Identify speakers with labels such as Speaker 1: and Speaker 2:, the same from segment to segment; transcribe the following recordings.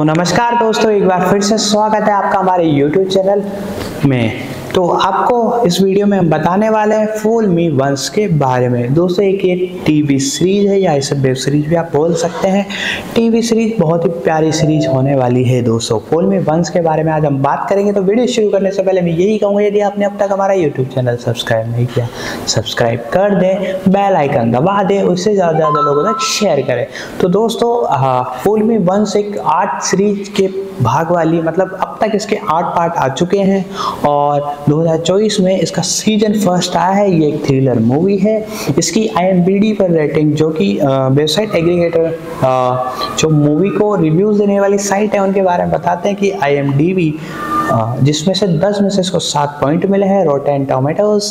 Speaker 1: तो नमस्कार दोस्तों एक बार फिर से स्वागत है आपका हमारे YouTube चैनल में तो आपको इस वीडियो में हम बताने वाले हैं फूल मी वंस के बारे में दोस्तों एक ये टीवी सीरीज है या इसे वेब सीरीज भी आप बोल सकते हैं टीवी सीरीज बहुत ही प्यारी सीरीज होने वाली है दोस्तों फूल मी वंस के बारे में आज हम बात करेंगे तो वीडियो शुरू करने से पहले मैं यही कहूँगा यदि आपने अब तक हमारा यूट्यूब चैनल सब्सक्राइब नहीं किया सब्सक्राइब कर दें बेल आइकन दबा दें उससे ज़्यादा ज़्यादा लोगों तक शेयर करें तो दोस्तों फूल मी वंस एक आर्ट सीरीज के भाग वाली मतलब अब तक इसके आठ पार्ट आ चुके हैं और 2024 में इसका सीजन फर्स्ट आया है ये एक थ्रिलर मूवी है इसकी आई पर रेटिंग जो कि वेबसाइट एग्रीगेटर जो मूवी को रिव्यूज़ देने वाली साइट है उनके बारे में बताते हैं कि आई जिसमें से 10 में से इसको सात पॉइंट मिले हैं रोटेन टोमेटोज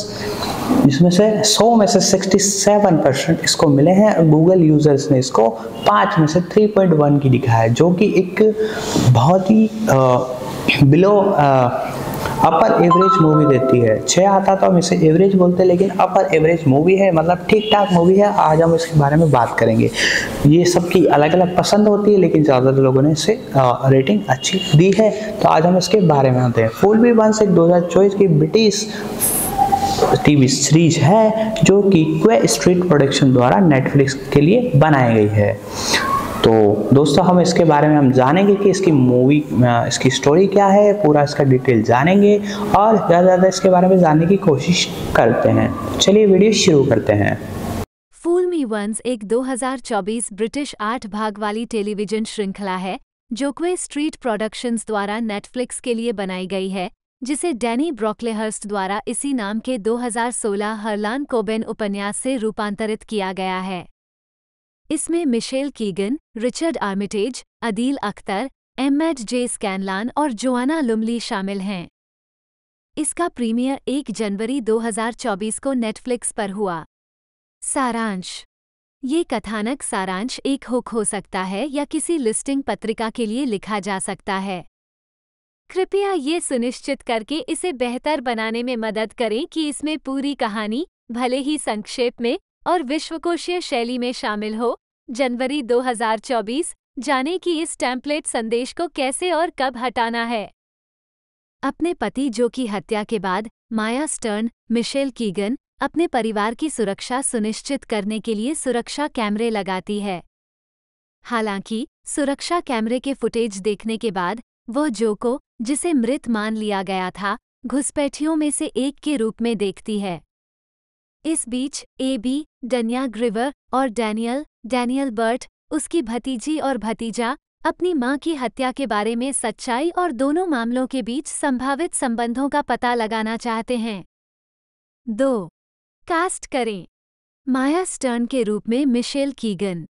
Speaker 1: जिसमें से 100 में से 67 परसेंट इसको मिले हैं गूगल यूजर्स ने इसको पाँच में से 3.1 की दिखाया है जो कि एक बहुत ही बिलो अपर एवरेज मूवी देती है छः आता तो हम इसे एवरेज बोलते हैं लेकिन अपर एवरेज मूवी है मतलब ठीक ठाक मूवी है आज हम इसके बारे में बात करेंगे ये सबकी अलग अलग पसंद होती है लेकिन ज़्यादातर लोगों ने इसे रेटिंग अच्छी दी है तो आज हम इसके बारे में आते हैं फूल बी वन एक दो की ब्रिटिश टीवी सीरीज है जो कि क्वे स्ट्रीट प्रोडक्शन द्वारा नेटफ्लिक्स के लिए बनाई गई है तो दोस्तों हम इसके बारे में हम जानेंगे कि इसकी मूवी इसकी स्टोरी क्या है पूरा इसका डिटेल जानेंगे और ज़्यादा ज़्यादा इसके बारे में जानने की कोशिश करते हैं चलिए वीडियो शुरू करते हैं
Speaker 2: फूल मी वंस एक 2024 ब्रिटिश आठ भाग वाली टेलीविजन श्रृंखला है जो क्वे स्ट्रीट प्रोडक्शंस द्वारा नेटफ्लिक्स के लिए बनाई गई है जिसे डैनी ब्रॉकलेहर्स्ट द्वारा इसी नाम के 2016 हरलान कोबेन उपन्यास से रूपांतरित किया गया है इसमें Michelle Keegan Richard Armitage Adeel Akhtar Emmett J Scanlan और जोआना लुमली शामिल हैं इसका प्रीमियर 1 जनवरी 2024 को नेटफ्लिक्स पर हुआ सारांश ये कथानक सारांश एक हुक हो सकता है या किसी लिस्टिंग पत्रिका के लिए लिखा जा सकता है कृपया ये सुनिश्चित करके इसे बेहतर बनाने में मदद करें कि इसमें पूरी कहानी भले ही संक्षेप में और विश्वकोशीय शैली में शामिल हो जनवरी 2024 जाने कि इस टैंपलेट संदेश को कैसे और कब हटाना है अपने पति जो की हत्या के बाद माया स्टर्न मिशेल कीगन अपने परिवार की सुरक्षा सुनिश्चित करने के लिए सुरक्षा कैमरे लगाती है हालांकि सुरक्षा कैमरे के फुटेज देखने के बाद वह जो को जिसे मृत मान लिया गया था घुसपैठियों में से एक के रूप में देखती है इस बीच ए बी डनिया ग्रिवर और डैनियल डैनियल बर्ट उसकी भतीजी और भतीजा अपनी मां की हत्या के बारे में सच्चाई और दोनों मामलों के बीच संभावित संबंधों का पता लगाना चाहते हैं दो कास्ट करें माया स्टर्न के रूप में Michelle Keegan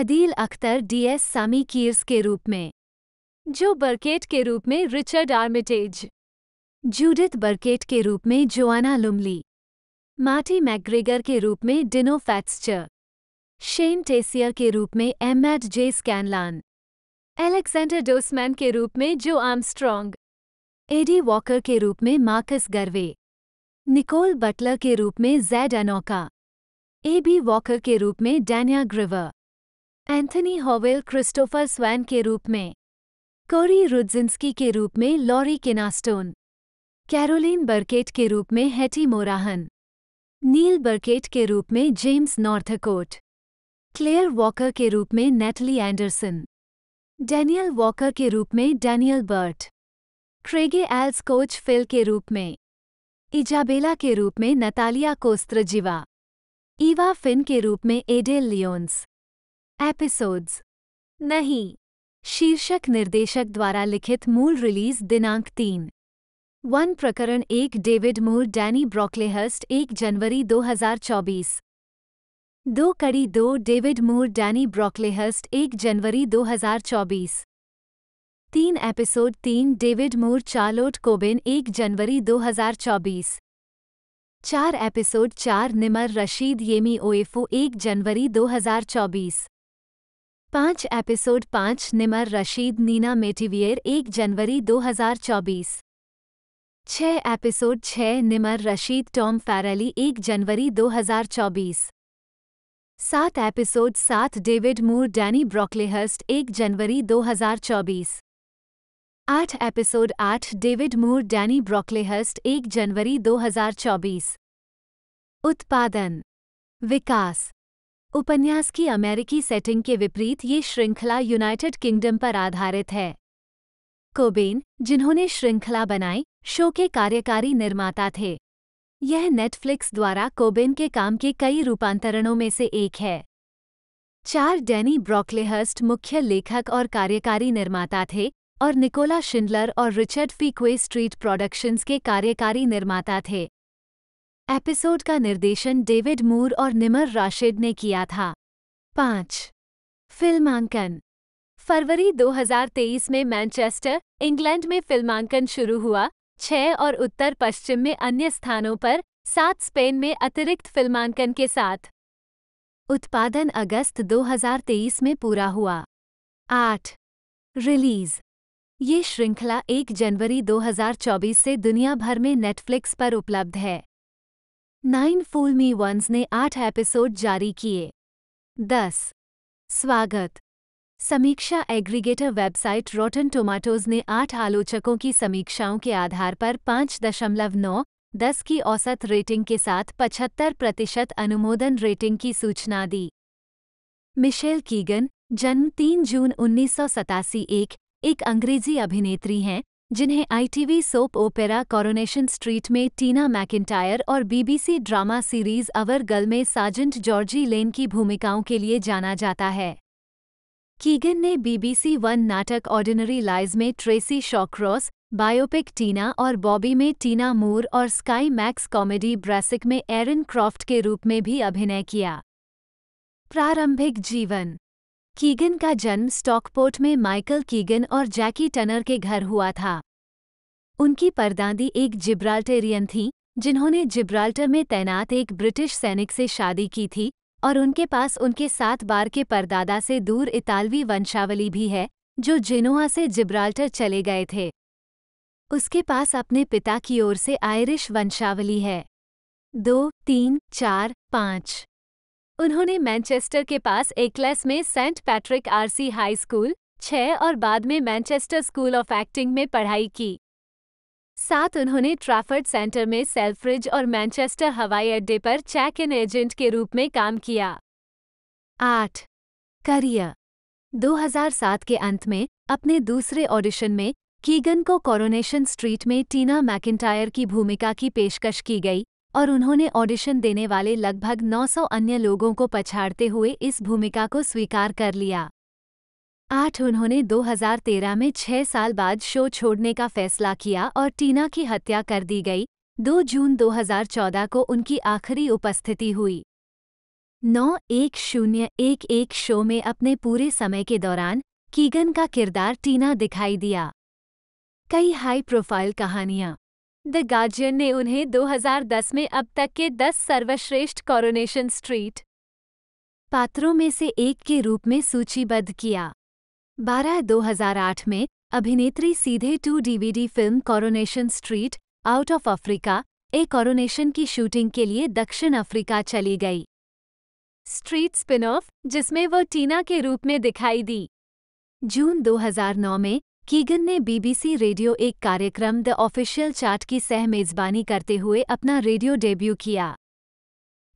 Speaker 2: Adeel Akhtar DS Sami Kierce के रूप में जो बर्केट के रूप में रिचर्ड आर्मिटेज जूडिथ बर्केट के रूप में जोआना लुमली मार्टी मैग्रेगर के रूप में डिनो फैट्सचर शेन टेसियर के रूप में Ed J Scanlan Alexander Dossman के रूप में जो आर्मस्ट्रॉन्ग एडी वॉकर के रूप में मार्कस गर्वे निकोल बटलर के रूप में Jade Anouka A B Walker के रूप में Danya Griver Anthony Howell Christopher Swain के रूप में कोरी रुडजिंस्की के रूप में लॉरी किनास्टोन कैरोलिन बर्केट के रूप में हैटी मोराहन नील बर्केट के रूप में जेम्स नॉर्थकोट क्लेयर वॉकर के रूप में नेटली एंडरसन डैनियल वॉकर के रूप में Daniel Burt Craige Els coach Phil के रूप में इजाबेला के रूप में नतालिया कोस्त्रजिवा ईवा फिन के रूप में एडेल लियोन्स एपिसोड्स नहीं शीर्षक निर्देशक द्वारा लिखित मूल रिलीज दिनांक तीन वन प्रकरण एक डेविड मूर डैनी ब्रॉकलेहर्स्ट एक जनवरी 2024 दो कड़ी दो डेविड मूर डैनी ब्रॉकलेहर्स्ट एक जनवरी 2024 तीन एपिसोड तीन डेविड मूर चार्लोट कोबिन एक जनवरी 2024 चार एपिसोड चार निमर रशीद येमी ओएफो एक जनवरी 2024 पांच एपिसोड पांच निमर रशीद नीना मेटिवियर एक जनवरी 2024 छः एपिसोड छः निमर रशीद टॉम फैरली एक जनवरी 2024 सात एपिसोड सात डेविड मूर डैनी ब्रॉकलेहर्स्ट एक जनवरी 2024 आठ एपिसोड आठ डेविड मूर डैनी ब्रॉकलेहर्स्ट एक जनवरी 2024 उत्पादन विकास उपन्यास की अमेरिकी सेटिंग के विपरीत ये श्रृंखला यूनाइटेड किंगडम पर आधारित है कोबेन जिन्होंने श्रृंखला बनाई शो के कार्यकारी निर्माता थे यह नेटफ्लिक्स द्वारा कोबेन के काम के कई रूपांतरणों में से एक है चार डैनी ब्रॉकलेहर्स्ट मुख्य लेखक और कार्यकारी निर्माता थे और निकोला शिंडलर और रिचर्ड फीक्वे स्ट्रीट प्रोडक्शंस के कार्यकारी निर्माता थे एपिसोड का निर्देशन डेविड मूर और निमर राशिद ने किया था पाँच फिल्मांकन फरवरी 2023 में मैनचेस्टर इंग्लैंड में फिल्मांकन शुरू हुआ छह और उत्तर पश्चिम में अन्य स्थानों पर सात स्पेन में अतिरिक्त फिल्मांकन के साथ उत्पादन अगस्त 2023 में पूरा हुआ आठ रिलीज ये श्रृंखला 1 जनवरी 2024 से दुनिया भर में नेटफ्लिक्स पर उपलब्ध है नाइन फूल मी वंस ने आठ एपिसोड जारी किए दस स्वागत समीक्षा एग्रीगेटर वेबसाइट रोटन टोमाटोज ने आठ आलोचकों की समीक्षाओं के आधार पर पाँच दशमलव नौ दस की औसत रेटिंग के साथ पचहत्तर प्रतिशत अनुमोदन रेटिंग की सूचना दी मिशेल कीगन जन्म तीन जून उन्नीस एक, एक अंग्रेजी अभिनेत्री हैं जिन्हें ITV soap opera Coronation Street में टीना मैकिंटायर और BBC drama series Our Girl में साजेंट जॉर्जी लेन की भूमिकाओं के लिए जाना जाता है कीगन ने बीबीसी वन नाटक ऑर्डिनरी लाइज में ट्रेसी शॉक्रॉस बायोपिक टीना और बॉबी में टीना मूर और स्काई मैक्स कॉमेडी ब्रैसिक में एरन क्रॉफ्ट के रूप में भी अभिनय किया प्रारंभिक जीवन कीगन का जन्म स्टॉकपोर्ट में माइकल कीगन और जैकी टनर के घर हुआ था उनकी परदादी एक जिब्राल्टेरियन थीं जिन्होंने जिब्राल्टर में तैनात एक ब्रिटिश सैनिक से शादी की थी और उनके पास उनके सात बार के परदादा से दूर इतालवी वंशावली भी है जो जिनोआ से जिब्राल्टर चले गए थे उसके पास अपने पिता की ओर से आयरिश वंशावली है दो तीन चार पाँच उन्होंने मैनचेस्टर के पास एक्लेस में Saint Patrick RC high school छः और बाद में मैनचेस्टर स्कूल ऑफ एक्टिंग में पढ़ाई की साथ उन्होंने ट्रैफर्ड सेंटर में सेल्फ्रिज और मैनचेस्टर हवाई अड्डे पर चेक इन एजेंट के रूप में काम किया आठ करियर 2007 के अंत में अपने दूसरे ऑडिशन में कीगन को कॉरोनेशन स्ट्रीट में टीना मैकिंटायर की भूमिका की पेशकश की गई और उन्होंने ऑडिशन देने वाले लगभग 900 अन्य लोगों को पछाड़ते हुए इस भूमिका को स्वीकार कर लिया आठ उन्होंने 2013 में छह साल बाद शो छोड़ने का फैसला किया और टीना की हत्या कर दी गई 2 जून 2014 को उनकी आखिरी उपस्थिति हुई नौ एक शून्य एक एक शो में अपने पूरे समय के दौरान कीगन का किरदार टीना दिखाई दिया कई हाई प्रोफाइल कहानियां द गार्जियन ने उन्हें 2010 में अब तक के 10 सर्वश्रेष्ठ कॉरोनेशन स्ट्रीट पात्रों में से एक के रूप में सूचीबद्ध किया बारह 2008 में अभिनेत्री सीधे to DVD film Coronation Street out of Africa a Coronation की शूटिंग के लिए दक्षिण अफ्रीका चली गई स्ट्रीट स्पिन ऑफ जिसमें वो टीना के रूप में दिखाई दी जून 2009 में कीगन ने बीबीसी रेडियो एक कार्यक्रम द ऑफिशियल चार्ट की सह मेजबानी करते हुए अपना रेडियो डेब्यू किया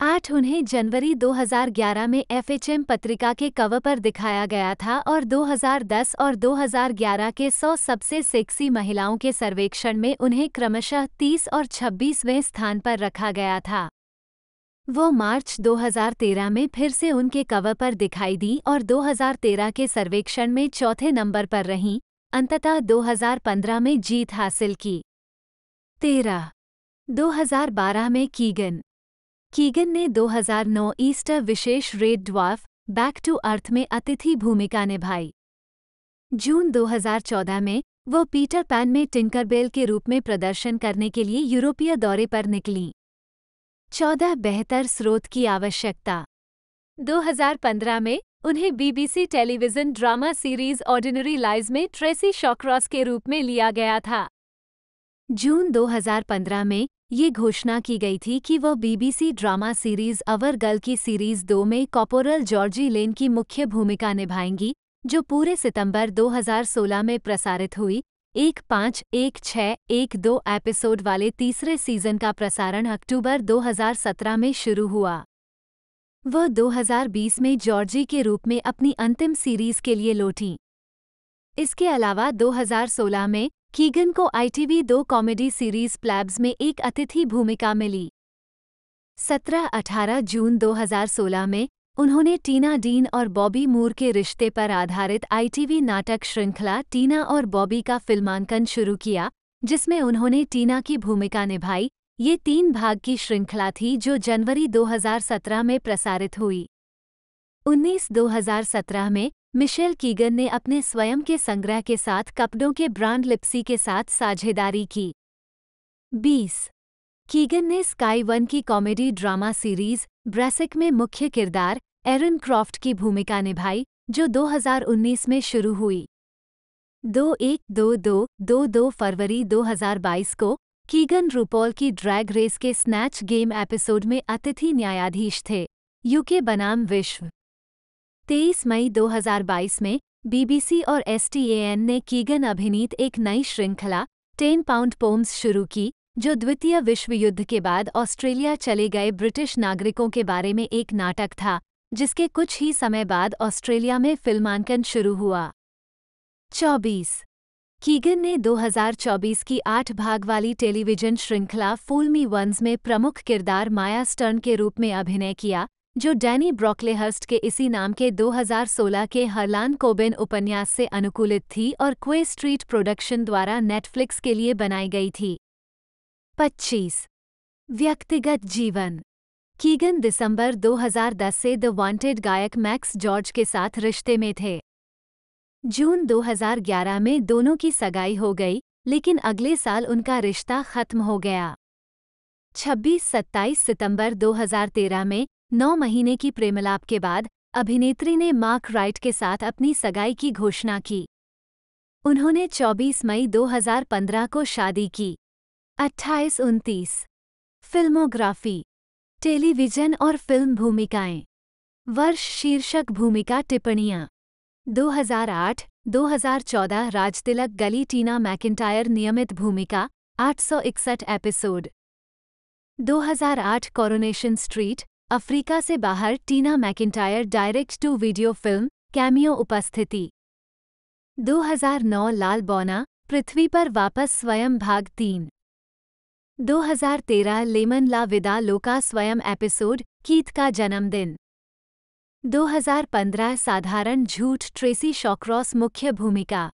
Speaker 2: आठ उन्हें जनवरी 2011 में एफएचएम पत्रिका के कवर पर दिखाया गया था और 2010 और 2011 के 100 सबसे सेक्सी महिलाओं के सर्वेक्षण में उन्हें क्रमशः 30 और 26वें स्थान पर रखा गया था वो मार्च 2013 में फिर से उनके कवर पर दिखाई दी और 2013 के सर्वेक्षण में चौथे नंबर पर रहीं अंततः 2015 में जीत हासिल की तेरह 2012 में कीगन कीगन ने 2009 ईस्टर विशेष Red Dwarf Back to Earth में अतिथि भूमिका निभाई जून 2014 में वो पीटर पैन में टिंकरबेल के रूप में प्रदर्शन करने के लिए यूरोपीय दौरे पर निकलीं चौदह बेहतर स्रोत की आवश्यकता 2015 में उन्हें BBC television drama series Ordinary Lies में ट्रेसी शॉक्रॉस के रूप में लिया गया था जून 2015 में ये घोषणा की गई थी कि वह BBC drama series Our Girl की सीरीज दो में कॉपोरल जॉर्जी लेन की मुख्य भूमिका निभाएंगी जो पूरे सितंबर 2016 में प्रसारित हुई एक पाँच एक छः एक दो एपिसोड वाले तीसरे सीजन का प्रसारण अक्टूबर 2017 में शुरू हुआ वह 2020 में जॉर्जी के रूप में अपनी अंतिम सीरीज के लिए लौटीं इसके अलावा 2016 में कीगन को आईटीवी दो कॉमेडी सीरीज प्लैब्स में एक अतिथि भूमिका मिली 17-18 जून 2016 में उन्होंने टीना डीन और बॉबी मूर के रिश्ते पर आधारित आईटीवी नाटक श्रृंखला टीना और बॉबी का फिल्मांकन शुरू किया जिसमें उन्होंने टीना की भूमिका निभाई ये तीन भाग की श्रृंखला थी जो जनवरी 2017 में प्रसारित हुई 19 2017 में मिशेल कीगन ने अपने स्वयं के संग्रह के साथ कपड़ों के ब्रांड लिप्सी के साथ साझेदारी की 20. कीगन ने स्काई वन की कॉमेडी ड्रामा सीरीज ब्रेसिक में मुख्य किरदार एरन क्रॉफ्ट की भूमिका निभाई जो 2019 में शुरू हुई दो एक दो दो दो दो फरवरी 2022 को कीगन रूपॉल की ड्रैग रेस के स्नैच गेम एपिसोड में अतिथि न्यायाधीश थे यूके बनाम विश्व 23 मई 2022 में बीबीसी और एसटीएएन ने कीगन अभिनीत एक नई श्रृंखला टेन पाउंड पोम्स शुरू की जो द्वितीय विश्व युद्ध के बाद ऑस्ट्रेलिया चले गए ब्रिटिश नागरिकों के बारे में एक नाटक था जिसके कुछ ही समय बाद ऑस्ट्रेलिया में फिल्मांकन शुरू हुआ 24 कीगन ने 2024 की आठ भाग वाली टेलीविजन श्रृंखला फूल मी वंस में प्रमुख किरदार माया स्टर्न के रूप में अभिनय किया जो डैनी ब्रॉकलेहर्स्ट के इसी नाम के 2016 के हरलान कोबेन उपन्यास से अनुकूलित थी और क्वे स्ट्रीट प्रोडक्शन द्वारा नेटफ्लिक्स के लिए बनाई गई थी 25. व्यक्तिगत जीवन कीगन दिसंबर 2010 से द वांटेड गायक मैक्स जॉर्ज के साथ रिश्ते में थे जून 2011 में दोनों की सगाई हो गई लेकिन अगले साल उनका रिश्ता खत्म हो गया 26-27 सितंबर 2013 में नौ महीने की प्रेमलाप के बाद अभिनेत्री ने मार्क राइट के साथ अपनी सगाई की घोषणा की उन्होंने 24 मई 2015 को शादी की अट्ठाईस उनतीस फिल्मोग्राफी टेलीविजन और फिल्म भूमिकाएं वर्ष शीर्षक भूमिका टिप्पणियां 2008 2014 राजतिलक गली टीना मैकिंटायर नियमित भूमिका 861 एपिसोड 2008 कोरोनेशन स्ट्रीट अफ्रीका से बाहर Tina McIntyre direct to video film cameo उपस्थिति 2009 लाल बौना पृथ्वी पर वापस स्वयं भाग तीन 2013 लेमन ला विदा लोका स्वयं एपिसोड कीत का जन्मदिन 2015 साधारण झूठ ट्रेसी शॉक्रॉस मुख्य भूमिका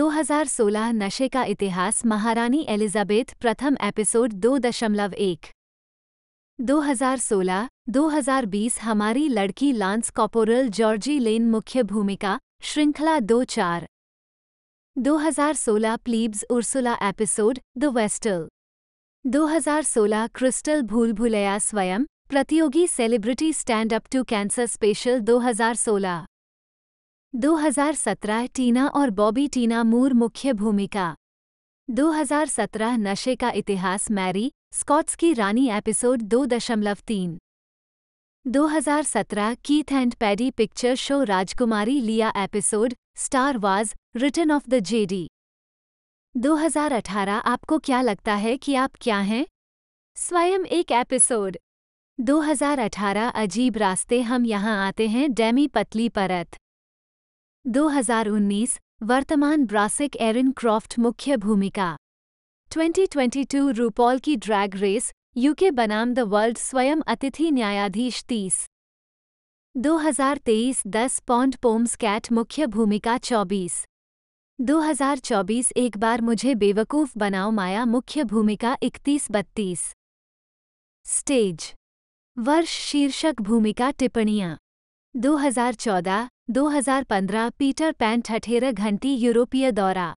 Speaker 2: 2016 नशे का इतिहास महारानी एलिजाबेथ प्रथम एपिसोड दो दशमलव एक 2016 2020 हमारी लड़की लांस कॉपोरल जॉर्जी लेन मुख्य भूमिका श्रृंखला दो चार 2016 Plebs Ursula episode the Vestal 2016 Crystal भूल भूलया स्वयं प्रतियोगी celebrity stand up to cancer special 2016 2017 Tina और बॉबी टीना मूर मुख्य भूमिका 2017 नशे का इतिहास मैरी स्कॉट्स की रानी एपिसोड दो दशमलव तीन दो हजार सत्रह Keith and Paddy Picture Show राजकुमारी Leia episode Star Wars Return of the Jedi 2018 आपको क्या लगता है कि आप क्या हैं स्वयं एक एपिसोड 2018 अजीब रास्ते हम यहाँ आते हैं डेमी पतली परत 2019 वर्तमान ब्रासिक एरन क्रॉफ्ट मुख्य भूमिका 2022 रूपॉल की ड्रैग रेस यूके बनाम द वर्ल्ड स्वयं अतिथि न्यायाधीश तीस 2023 दस पॉन्ड पोम्स कैट मुख्य भूमिका 24 2024 एक बार मुझे बेवकूफ़ बनाओ माया मुख्य भूमिका इकतीस बत्तीस स्टेज वर्ष शीर्षक भूमिका दो 2014-2015 पीटर पैन ठठेरा घंटी यूरोपीय दौरा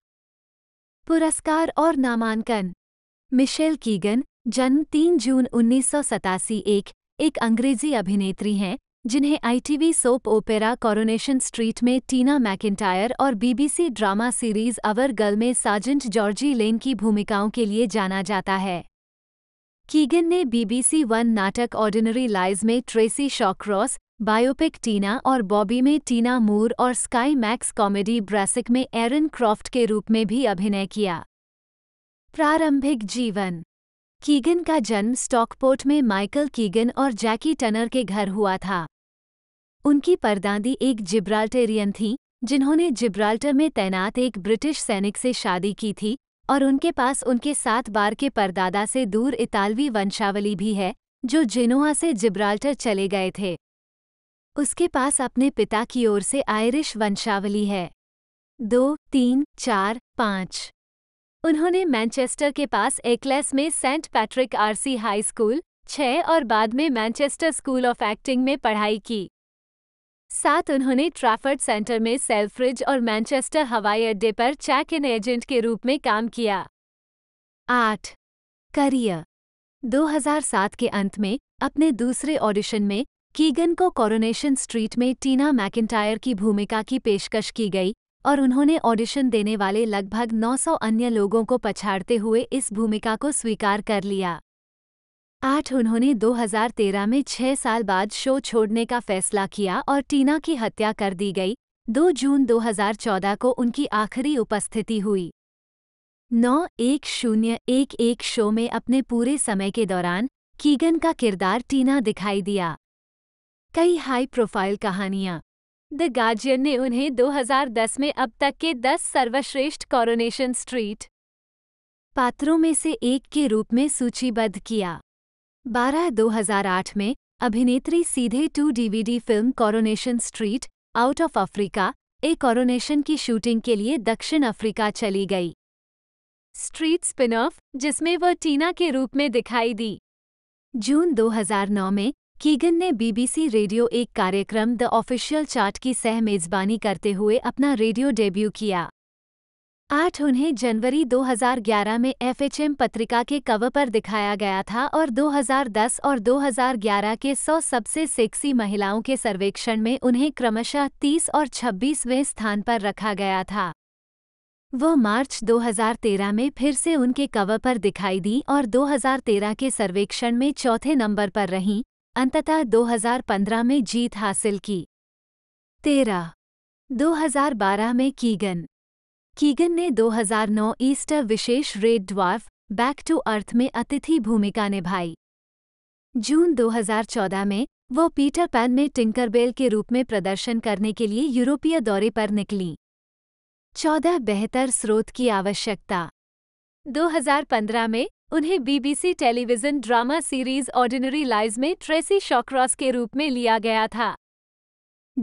Speaker 2: पुरस्कार और नामांकन मिशेल कीगन जन्म 3 जून उन्नीस एक एक अंग्रेजी अभिनेत्री हैं जिन्हें ITV soap opera Coronation Street में टीना मैकिंटायर और BBC drama series Our Girl में साजेंट जॉर्जी लेन की भूमिकाओं के लिए जाना जाता है कीगन ने बीबीसी वन नाटक ऑर्डिनरी लाइज में ट्रेसी शॉक्रॉस बायोपिक टीना और बॉबी में टीना मूर और स्काई मैक्स कॉमेडी ब्रासिक में एरन क्रॉफ्ट के रूप में भी अभिनय किया प्रारंभिक जीवन कीगन का जन्म स्टॉकपोर्ट में माइकल कीगन और जैकी टनर के घर हुआ था उनकी परदादी एक जिब्राल्टेरियन थीं जिन्होंने जिब्राल्टर में तैनात एक ब्रिटिश सैनिक से शादी की थी और उनके पास उनके सात बार के परदादा से दूर इतालवी वंशावली भी है जो जिनोआ से जिब्राल्टर चले गए थे उसके पास अपने पिता की ओर से आयरिश वंशावली है दो तीन चार पाँच उन्होंने मैनचेस्टर के पास एक्लेस में Saint Patrick RC high school छः और बाद में मैनचेस्टर स्कूल ऑफ एक्टिंग में पढ़ाई की साथ उन्होंने ट्रैफर्ड सेंटर में सेल्फ्रिज और मैनचेस्टर हवाई अड्डे पर चैक इन एजेंट के रूप में काम किया आठ करियर 2007 के अंत में अपने दूसरे ऑडिशन में कीगन को कॉरोनेशन स्ट्रीट में टीना मैकिंटायर की भूमिका की पेशकश की गई और उन्होंने ऑडिशन देने वाले लगभग 900 अन्य लोगों को पछाड़ते हुए इस भूमिका को स्वीकार कर लिया आठ उन्होंने 2013 में छह साल बाद शो छोड़ने का फैसला किया और टीना की हत्या कर दी गई 2 जून 2014 को उनकी आखिरी उपस्थिति हुई नौ एक शून्य एक एक शो में अपने पूरे समय के दौरान कीगन का किरदार टीना दिखाई दिया कई हाई प्रोफाइल कहानियां द गार्जियन ने उन्हें 2010 में अब तक के 10 सर्वश्रेष्ठ कॉरोनेशन स्ट्रीट पात्रों में से एक के रूप में सूचीबद्ध किया 12 2008 में अभिनेत्री सीधे to DVD film Coronation Street out of Africa a Coronation की शूटिंग के लिए दक्षिण अफ्रीका चली गई स्ट्रीट स्पिन ऑफ जिसमें वह टीना के रूप में दिखाई दी जून 2009 में कीगन ने बीबीसी रेडियो एक कार्यक्रम द ऑफिशियल चार्ट की सह मेजबानी करते हुए अपना रेडियो डेब्यू किया आठ उन्हें जनवरी 2011 में एफएचएम पत्रिका के कवर पर दिखाया गया था और 2010 और 2011 के 100 सबसे सेक्सी महिलाओं के सर्वेक्षण में उन्हें क्रमशः 30 और 26वें स्थान पर रखा गया था वो मार्च 2013 में फिर से उनके कवर पर दिखाई दी और 2013 के सर्वेक्षण में चौथे नंबर पर रहीं अंततः 2015 में जीत हासिल की तेरह 2012 में कीगन कीगन ने 2009 ईस्टर विशेष Red Dwarf Back to Earth में अतिथि भूमिका निभाई जून 2014 में वो पीटर पैन में टिंकरबेल के रूप में प्रदर्शन करने के लिए यूरोपीय दौरे पर निकली चौदह बेहतर स्रोत की आवश्यकता 2015 में उन्हें BBC television drama series Ordinary Lies में ट्रेसी शॉक्रॉस के रूप में लिया गया था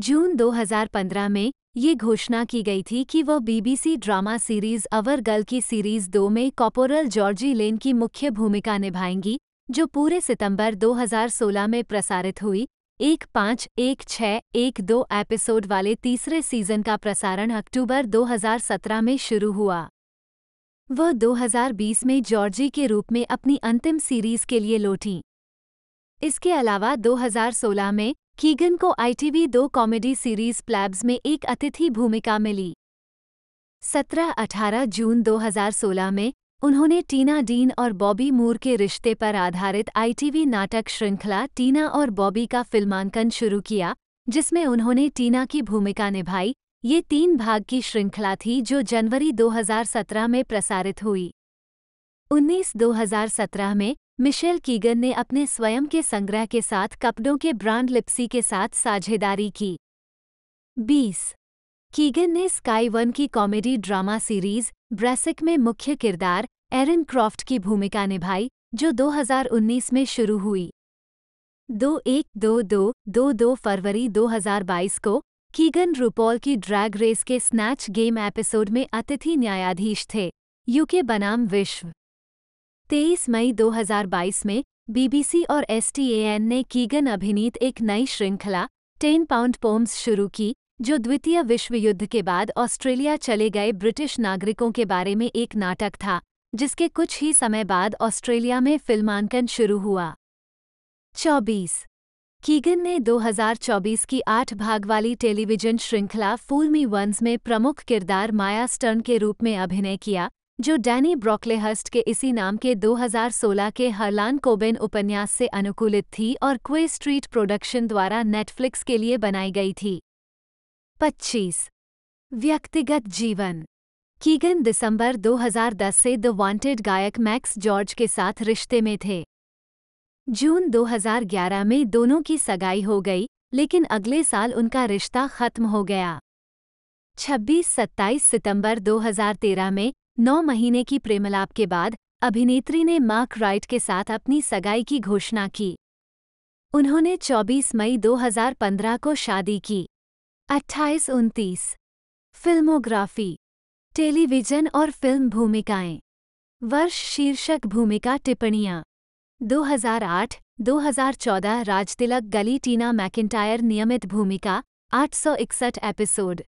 Speaker 2: जून 2015 में ये घोषणा की गई थी कि वह BBC drama series Our Girl की सीरीज दो में कॉपोरल जॉर्जी लेन की मुख्य भूमिका निभाएंगी जो पूरे सितंबर 2016 में प्रसारित हुई एक पाँच एक छः एक दो एपिसोड वाले तीसरे सीजन का प्रसारण अक्टूबर 2017 में शुरू हुआ वह 2020 में जॉर्जी के रूप में अपनी अंतिम सीरीज के लिए लौटी इसके अलावा 2016 में कीगन को आईटीवी दो कॉमेडी सीरीज प्लैब्स में एक अतिथि भूमिका मिली 17-18 जून 2016 में उन्होंने टीना डीन और बॉबी मूर के रिश्ते पर आधारित आईटीवी नाटक श्रृंखला टीना और बॉबी का फिल्मांकन शुरू किया जिसमें उन्होंने टीना की भूमिका निभाई ये तीन भाग की श्रृंखला थी जो जनवरी 2017 में प्रसारित हुई 19 2017 में मिशेल कीगन ने अपने स्वयं के संग्रह के साथ कपड़ों के ब्रांड लिप्सी के साथ साझेदारी की 20 कीगन ने स्काई वन की कॉमेडी ड्रामा सीरीज ब्रेसिक में मुख्य किरदार एरन क्रॉफ्ट की भूमिका निभाई जो 2019 में शुरू हुई दो एक दो दो दो दो फरवरी 2022 को कीगन रूपॉल की ड्रैग रेस के स्नैच गेम एपिसोड में अतिथि न्यायाधीश थे यूके बनाम विश्व 23 मई 2022 में बीबीसी और एसटीएएन ने कीगन अभिनीत एक नई श्रृंखला टेन पाउंड पोम्स शुरू की जो द्वितीय विश्व युद्ध के बाद ऑस्ट्रेलिया चले गए ब्रिटिश नागरिकों के बारे में एक नाटक था जिसके कुछ ही समय बाद ऑस्ट्रेलिया में फिल्मांकन शुरू हुआ चौबीस कीगन ने 2024 की आठ भाग वाली टेलीविजन श्रृंखला फूल मी वंस में प्रमुख किरदार माया स्टर्न के रूप में अभिनय किया जो डैनी ब्रॉकलेहस्ट के इसी नाम के 2016 के हरलान कोबेन उपन्यास से अनुकूलित थी और क्वे स्ट्रीट प्रोडक्शन द्वारा नेटफ्लिक्स के लिए बनाई गई थी 25. व्यक्तिगत जीवन कीगन दिसंबर 2010 से द वांटेड गायक मैक्स जॉर्ज के साथ रिश्ते में थे जून 2011 में दोनों की सगाई हो गई लेकिन अगले साल उनका रिश्ता खत्म हो गया 26-27 सितंबर 2013 में नौ महीने की प्रेमलाप के बाद अभिनेत्री ने मार्क राइट के साथ अपनी सगाई की घोषणा की उन्होंने 24 मई 2015 को शादी की अट्ठाईस उनतीस फिल्मोग्राफी टेलीविजन और फिल्म भूमिकाएं वर्ष शीर्षक भूमिका टिप्पणियां 2008 2014 राजतिलक गली टीना मैकिंटायर नियमित भूमिका 861 एपिसोड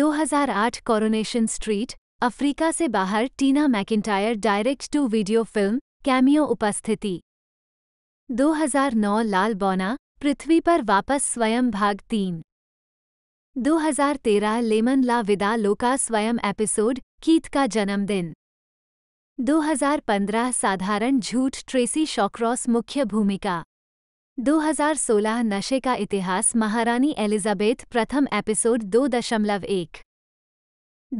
Speaker 2: 2008 कोरोनेशन स्ट्रीट अफ्रीका से बाहर Tina McIntyre direct to video film cameo उपस्थिति 2009 लाल बौना पृथ्वी पर वापस स्वयं भाग तीन 2013 लेमन ला विदा लोका स्वयं एपिसोड कीत का जन्मदिन 2015 साधारण झूठ ट्रेसी शॉक्रॉस मुख्य भूमिका 2016 नशे का इतिहास महारानी एलिजाबेथ प्रथम एपिसोड 2.1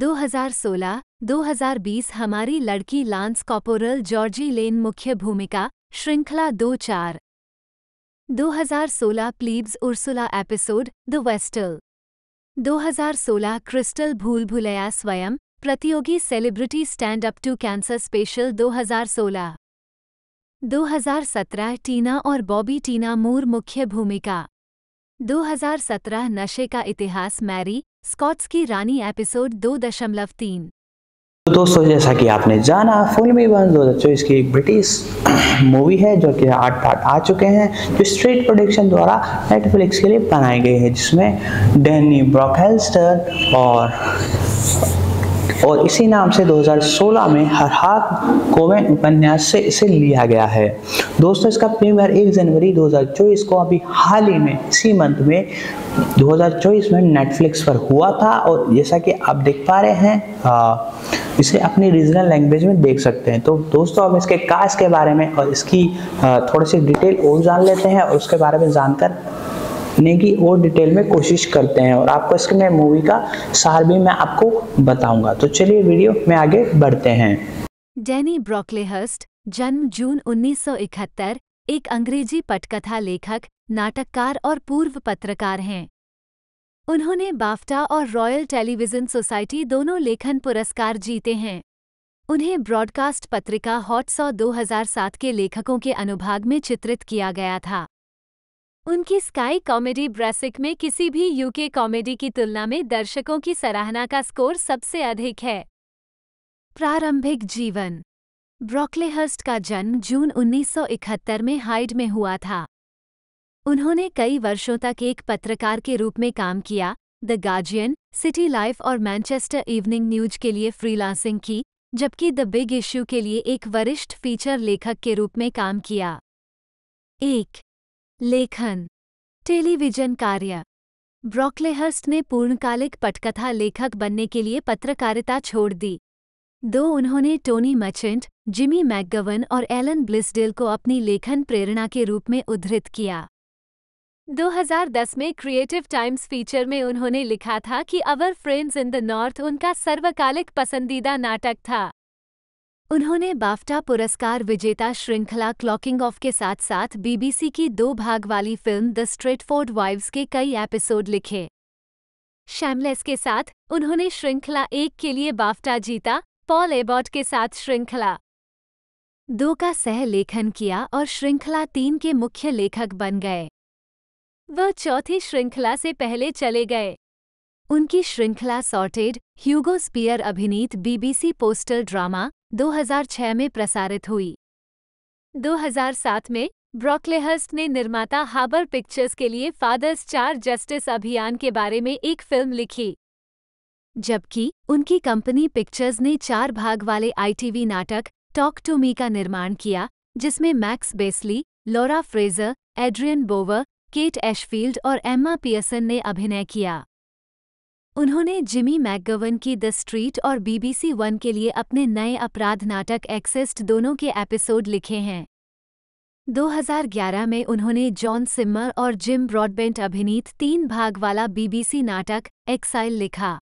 Speaker 2: 2016 2020 हमारी लड़की लांस कॉपोरल जॉर्जी लेन मुख्य भूमिका श्रृंखला दो चार 2016 Plebs Ursula episode the Vestal 2016 Crystal भूल भुलया स्वयं प्रतियोगी celebrity stand up to cancer special 2016 2017 Tina और बॉबी टीना मूर मुख्य भूमिका 2017 नशे का इतिहास मैरी स्कॉट्स की रानी एपिसोड दो दशमलव तीन
Speaker 1: तो दोस्तों जैसा कि आपने जाना मी वन दो हज़ार चौबीस की एक ब्रिटिश मूवी है जो कि आठ पार्ट आ चुके हैं जो स्ट्रीट प्रोडक्शन द्वारा नेटफ्लिक्स के लिए बनाई गई है जिसमें डेनी ब्रॉकहेल्स्टर और और इसी नाम से 2016 में हाथ कोवेन उपन्यास से इसे लिया गया है दोस्तों इसका प्रीमियर 1 जनवरी 2024 को अभी हाल ही में इसी मंथ में 2024 में नेटफ्लिक्स पर हुआ था और जैसा कि आप देख पा रहे हैं आ, इसे अपनी रीजनल लैंग्वेज में देख सकते हैं तो दोस्तों अब इसके कास्ट के बारे में और इसकी थोड़ी सी डिटेल और जान लेते हैं और उसके बारे में जानकर अपने की और डिटेल में कोशिश करते हैं और आपको इसके मैं मूवी का सार भी मैं आपको बताऊंगा तो चलिए वीडियो में आगे बढ़ते हैं
Speaker 2: डेनी ब्रॉकलेहर्स्ट जन्म जून 1971 एक अंग्रेजी पटकथा लेखक नाटककार और पूर्व पत्रकार हैं उन्होंने बाफ्टा और रॉयल टेलीविजन सोसाइटी दोनों लेखन पुरस्कार जीते हैं उन्हें ब्रॉडकास्ट पत्रिका हॉट सौ 2007 के लेखकों के अनुभाग में चित्रित किया गया था उनकी स्काई कॉमेडी ब्रेसिक में किसी भी यूके कॉमेडी की तुलना में दर्शकों की सराहना का स्कोर सबसे अधिक है प्रारंभिक जीवन ब्रॉकलेहर्स्ट का जन्म जून 1971 में हाइड में हुआ था उन्होंने कई वर्षों तक एक पत्रकार के रूप में काम किया द गार्जियन सिटी लाइफ और मैनचेस्टर इवनिंग न्यूज के लिए फ्रीलांसिंग की जबकि द बिग इश्यू के लिए एक वरिष्ठ फीचर लेखक के रूप में काम किया एक लेखन टेलीविजन कार्य ब्रॉकलेहर्स्ट ने पूर्णकालिक पटकथा लेखक बनने के लिए पत्रकारिता छोड़ दी दो उन्होंने टोनी मचेंट जिमी मैकगवन और एलन ब्लिसडेल को अपनी लेखन प्रेरणा के रूप में उद्धृत किया 2010 में क्रिएटिव टाइम्स फीचर में उन्होंने लिखा था कि Our Friends in the North उनका सर्वकालिक पसंदीदा नाटक था उन्होंने बाफ्टा पुरस्कार विजेता श्रृंखला क्लॉकिंग ऑफ के साथ साथ बीबीसी की दो भाग वाली फिल्म द स्ट्रेटफोर्ड वाइव्स के कई एपिसोड लिखे शैमलेस के साथ उन्होंने श्रृंखला एक के लिए बाफ्टा जीता पॉल एबॉट के साथ श्रृंखला दो का सह लेखन किया और श्रृंखला तीन के मुख्य लेखक बन गए वह चौथी श्रृंखला से पहले चले गए उनकी श्रृंखला सॉर्टेड ह्यूगो स्पियर अभिनीत बीबीसी पोस्टल ड्रामा 2006 में प्रसारित हुई 2007 में ब्रॉकलेहर्स्ट ने निर्माता हाबर पिक्चर्स के लिए फादर्स चार जस्टिस अभियान के बारे में एक फिल्म लिखी जबकि उनकी कंपनी पिक्चर्स ने चार भाग वाले आईटीवी नाटक टॉक टू मी का निर्माण किया जिसमें Max Beesley Laura Fraser Adrian Bower Kate Ashfield और एम्मा पियर्सन ने अभिनय किया उन्होंने जिमी मैकगवन की द स्ट्रीट और बीबीसी वन के लिए अपने नए अपराध नाटक एक्सेस्ट दोनों के एपिसोड लिखे हैं 2011 में उन्होंने जॉन सिमर और जिम ब्रॉडबेंट अभिनीत तीन भाग वाला बीबीसी नाटक एक्साइल लिखा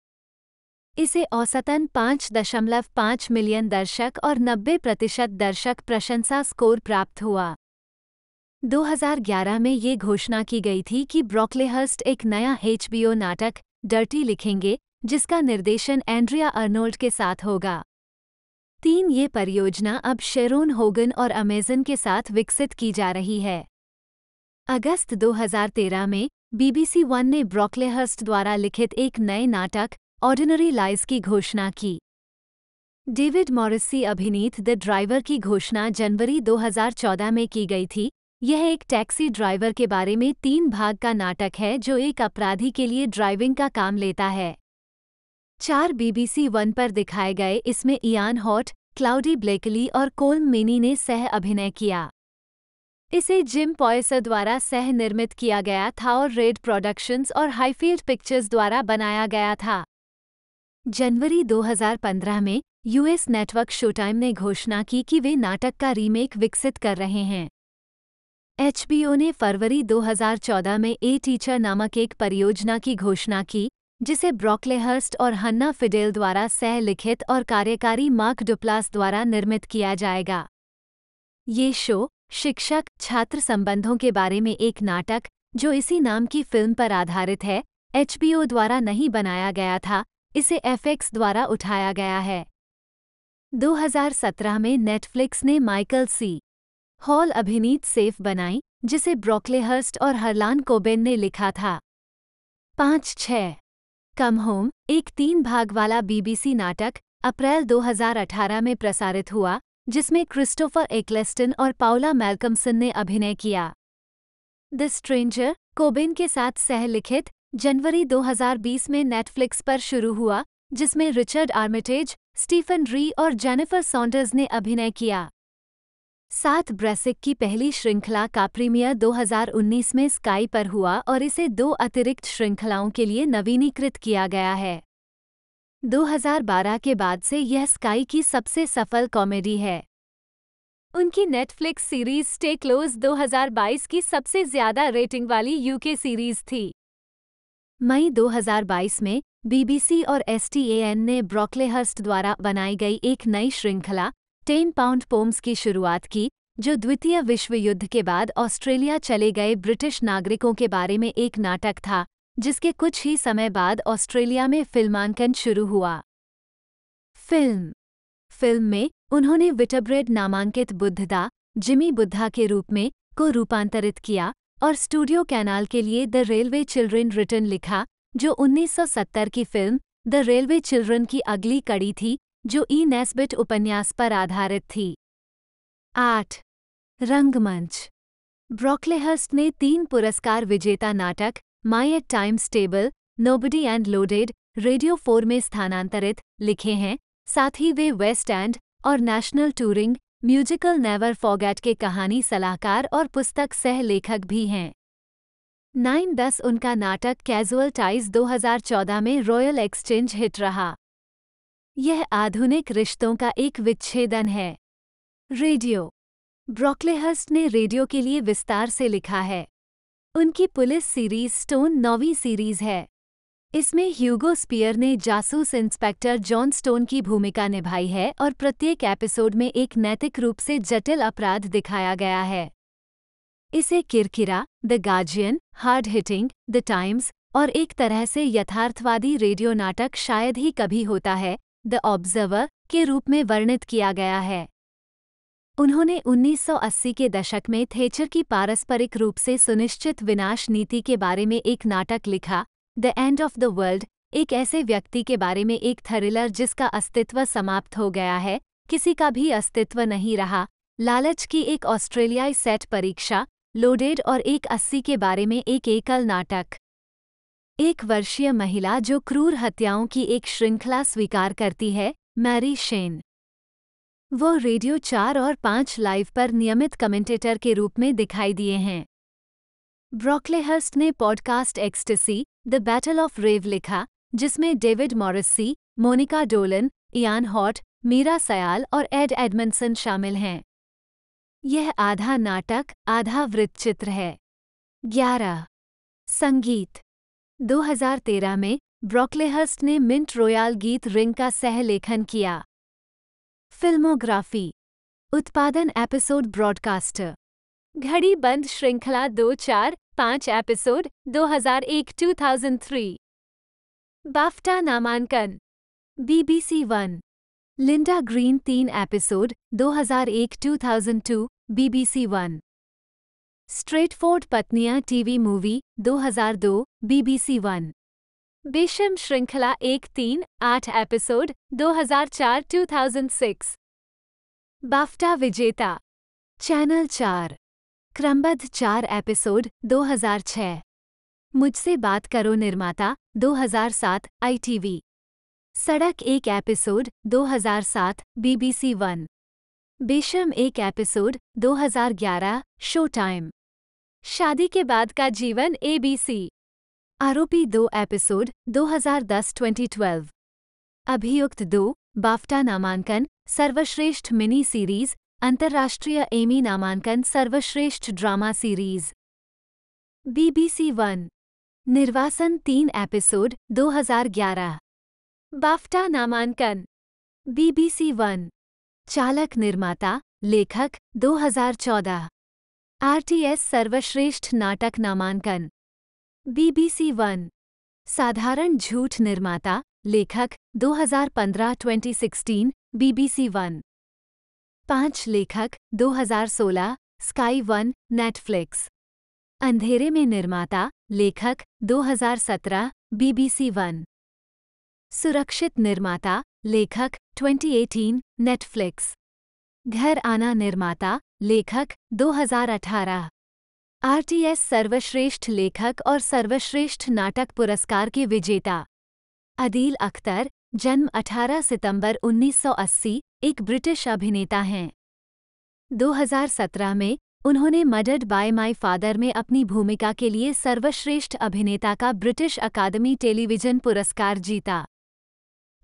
Speaker 2: इसे औसतन 5.5 मिलियन दर्शक और 90 प्रतिशत दर्शक प्रशंसा स्कोर प्राप्त हुआ 2011 में ये घोषणा की गई थी कि ब्रॉकलेहर्स्ट एक नया एचबीओ नाटक डर्टी लिखेंगे जिसका निर्देशन एंड्रिया अर्नोल्ड के साथ होगा तीन ये परियोजना अब शेरोन होगन और अमेजन के साथ विकसित की जा रही है अगस्त 2013 में बीबीसी वन ने ब्रॉकलेहर्स्ट द्वारा लिखित एक नए नाटक ऑर्डिनरी लाइज की घोषणा की डेविड मॉरिसी अभिनीत द ड्राइवर की घोषणा जनवरी 2014 में की गई थी यह एक टैक्सी ड्राइवर के बारे में तीन भाग का नाटक है जो एक अपराधी के लिए ड्राइविंग का काम लेता है चार बीबीसी वन पर दिखाए गए इसमें इयान हॉट क्लाउडी ब्लेकली और कोल मिनी ने सह अभिनय किया इसे जिम पॉयसर द्वारा सह निर्मित किया गया था और रेड प्रोडक्शंस और हाईफील्ड पिक्चर्स द्वारा बनाया गया था जनवरी 2015 में यूएस नेटवर्क शोटाइम ने घोषणा की कि वे नाटक का रीमेक विकसित कर रहे हैं एचबीओ ने फरवरी 2014 में ए टीचर नामक एक परियोजना की घोषणा की जिसे ब्रॉकलेहर्स्ट और हन्ना फिडेल द्वारा सह लिखित और कार्यकारी मार्क डुप्लास द्वारा निर्मित किया जाएगा ये शो शिक्षक छात्र संबंधों के बारे में एक नाटक जो इसी नाम की फिल्म पर आधारित है एचबीओ द्वारा नहीं बनाया गया था इसे एफएक्स द्वारा उठाया गया है 2017 में नेटफ्लिक्स ने माइकल सी हॉल अभिनीत सेफ बनाई जिसे ब्रॉकलेहर्स्ट और हरलान कोबेन ने लिखा था पाँच छः कम होम एक तीन भाग वाला बीबीसी नाटक अप्रैल 2018 में प्रसारित हुआ जिसमें क्रिस्टोफर एक्लेस्टन और पाउला मैल्कमसन ने अभिनय किया द स्ट्रेंजर कोबेन के साथ सहलिखित जनवरी 2020 में नेटफ्लिक्स पर शुरू हुआ जिसमें रिचर्ड आर्मिटेज स्टीफन री और जेनिफर सॉन्डर्स ने अभिनय किया साथ ब्रेसिक की पहली श्रृंखला का प्रीमियर 2019 में स्काई पर हुआ और इसे दो अतिरिक्त श्रृंखलाओं के लिए नवीनीकृत किया गया है 2012 के बाद से यह स्काई की सबसे सफल कॉमेडी है उनकी नेटफ्लिक्स सीरीज स्टे क्लोज 2022 की सबसे ज्यादा रेटिंग वाली यूके सीरीज थी मई 2022 में बीबीसी और एसटीएएन ने ब्रॉकलेहर्स्ट द्वारा बनाई गई एक नई श्रृंखला टेन पाउंड पोम्स की शुरुआत की जो द्वितीय विश्व युद्ध के बाद ऑस्ट्रेलिया चले गए ब्रिटिश नागरिकों के बारे में एक नाटक था जिसके कुछ ही समय बाद ऑस्ट्रेलिया में फिल्मांकन शुरू हुआ फिल्म फिल्म में उन्होंने विटब्रेड नामांकित बुद्धदा जिमी बुद्धा के रूप में को रूपांतरित किया और स्टूडियो कैनाल के लिए द रेलवे चिल्ड्रन रिटर्न लिखा जो 1970 की फिल्म द रेलवे चिल्ड्रन की अगली कड़ी थी जो ई नेस्बिट उपन्यास पर आधारित थी आठ रंगमंच ब्रॉकलेहर्स्ट ने तीन पुरस्कार विजेता नाटक my eight times table nobody and loaded radio four में स्थानांतरित लिखे हैं साथ ही वे वेस्ट एंड और national touring musical never forget के कहानी सलाहकार और पुस्तक सह लेखक भी हैं नाइन दस उनका नाटक कैजुअल टाइज 2014 में रॉयल एक्सचेंज हिट रहा यह आधुनिक रिश्तों का एक विच्छेदन है रेडियो ब्रॉकलेहर्स्ट ने रेडियो के लिए विस्तार से लिखा है उनकी पुलिस सीरीज स्टोन नौवीं सीरीज है इसमें ह्यूगो स्पियर ने जासूस इंस्पेक्टर जॉन स्टोन की भूमिका निभाई है और प्रत्येक एपिसोड में एक नैतिक रूप से जटिल अपराध दिखाया गया है इसे किरकिरा the Guardian hard hitting the Times और एक तरह से यथार्थवादी रेडियो नाटक शायद ही कभी होता है द ऑब्जर्वर के रूप में वर्णित किया गया है उन्होंने 1980 के दशक में थेचर की पारस्परिक रूप से सुनिश्चित विनाश नीति के बारे में एक नाटक लिखा the end of the world एक ऐसे व्यक्ति के बारे में एक थ्रिलर जिसका अस्तित्व समाप्त हो गया है किसी का भी अस्तित्व नहीं रहा लालच की एक ऑस्ट्रेलियाई सेट परीक्षा लोडेड और एक अस्सी के बारे में एक एकल नाटक एक वर्षीय महिला जो क्रूर हत्याओं की एक श्रृंखला स्वीकार करती है मैरी शेन वो रेडियो चार और पांच लाइव पर नियमित कमेंटेटर के रूप में दिखाई दिए हैं ब्रॉकलेहर्स्ट ने podcast ecstasy the battle of rave लिखा जिसमें David Morrissey Monica Dolan Ian Hart Meera Syal और एड एडमसन शामिल हैं यह आधा नाटक आधा वृत्तचित्र है ग्यारह संगीत 2013 में ब्रॉकलेहर्स्ट ने मिंट रोयाल गीत रिंग का सह लेखन किया फिल्मोग्राफी उत्पादन एपिसोड ब्रॉडकास्टर घड़ी बंद श्रृंखला दो चार पाँच एपिसोड 2001 2003 बाफ्टा नामांकन बीबीसी वन लिंडा ग्रीन तीन एपिसोड 2001 2002 बीबीसी वन स्ट्रेटफोर्ड पत्नियां टीवी मूवी 2002 बीबीसी वन बेशम श्रृंखला एक तीन आठ एपिसोड 2004 2006 बाफ्टा विजेता चैनल चार क्रमबद्ध चार एपिसोड 2006 मुझसे बात करो निर्माता 2007 आईटीवी सड़क एक एपिसोड 2007 बीबीसी वन बेशम एक एपिसोड 2011 शो टाइम शादी के बाद का जीवन एबीसी आरोपी दो एपिसोड 2010-2012 अभियुक्त दो बाफ्टा नामांकन सर्वश्रेष्ठ मिनी सीरीज अंतर्राष्ट्रीय एमी नामांकन सर्वश्रेष्ठ ड्रामा सीरीज बीबीसी वन निर्वासन तीन एपिसोड 2011 बाफ्टा नामांकन बीबीसी वन चालक निर्माता लेखक 2014 एस सर्वश्रेष्ठ नाटक नामांकन बीबीसी वन साधारण झूठ निर्माता लेखक 2015-2016 बीबीसी वन पांच लेखक 2016 स्काई वन नेटफ्लिक्स अंधेरे में निर्माता लेखक 2017 बीबीसी वन सुरक्षित निर्माता लेखक 2018 नेटफ्लिक्स घर आना निर्माता लेखक 2018 आरटीएस सर्वश्रेष्ठ लेखक और सर्वश्रेष्ठ नाटक पुरस्कार के विजेता अदील अख्तर जन्म 18 सितंबर 1980 एक ब्रिटिश अभिनेता हैं 2017 में उन्होंने मडड बाय माय फादर में अपनी भूमिका के लिए सर्वश्रेष्ठ अभिनेता का ब्रिटिश अकादमी टेलीविजन पुरस्कार जीता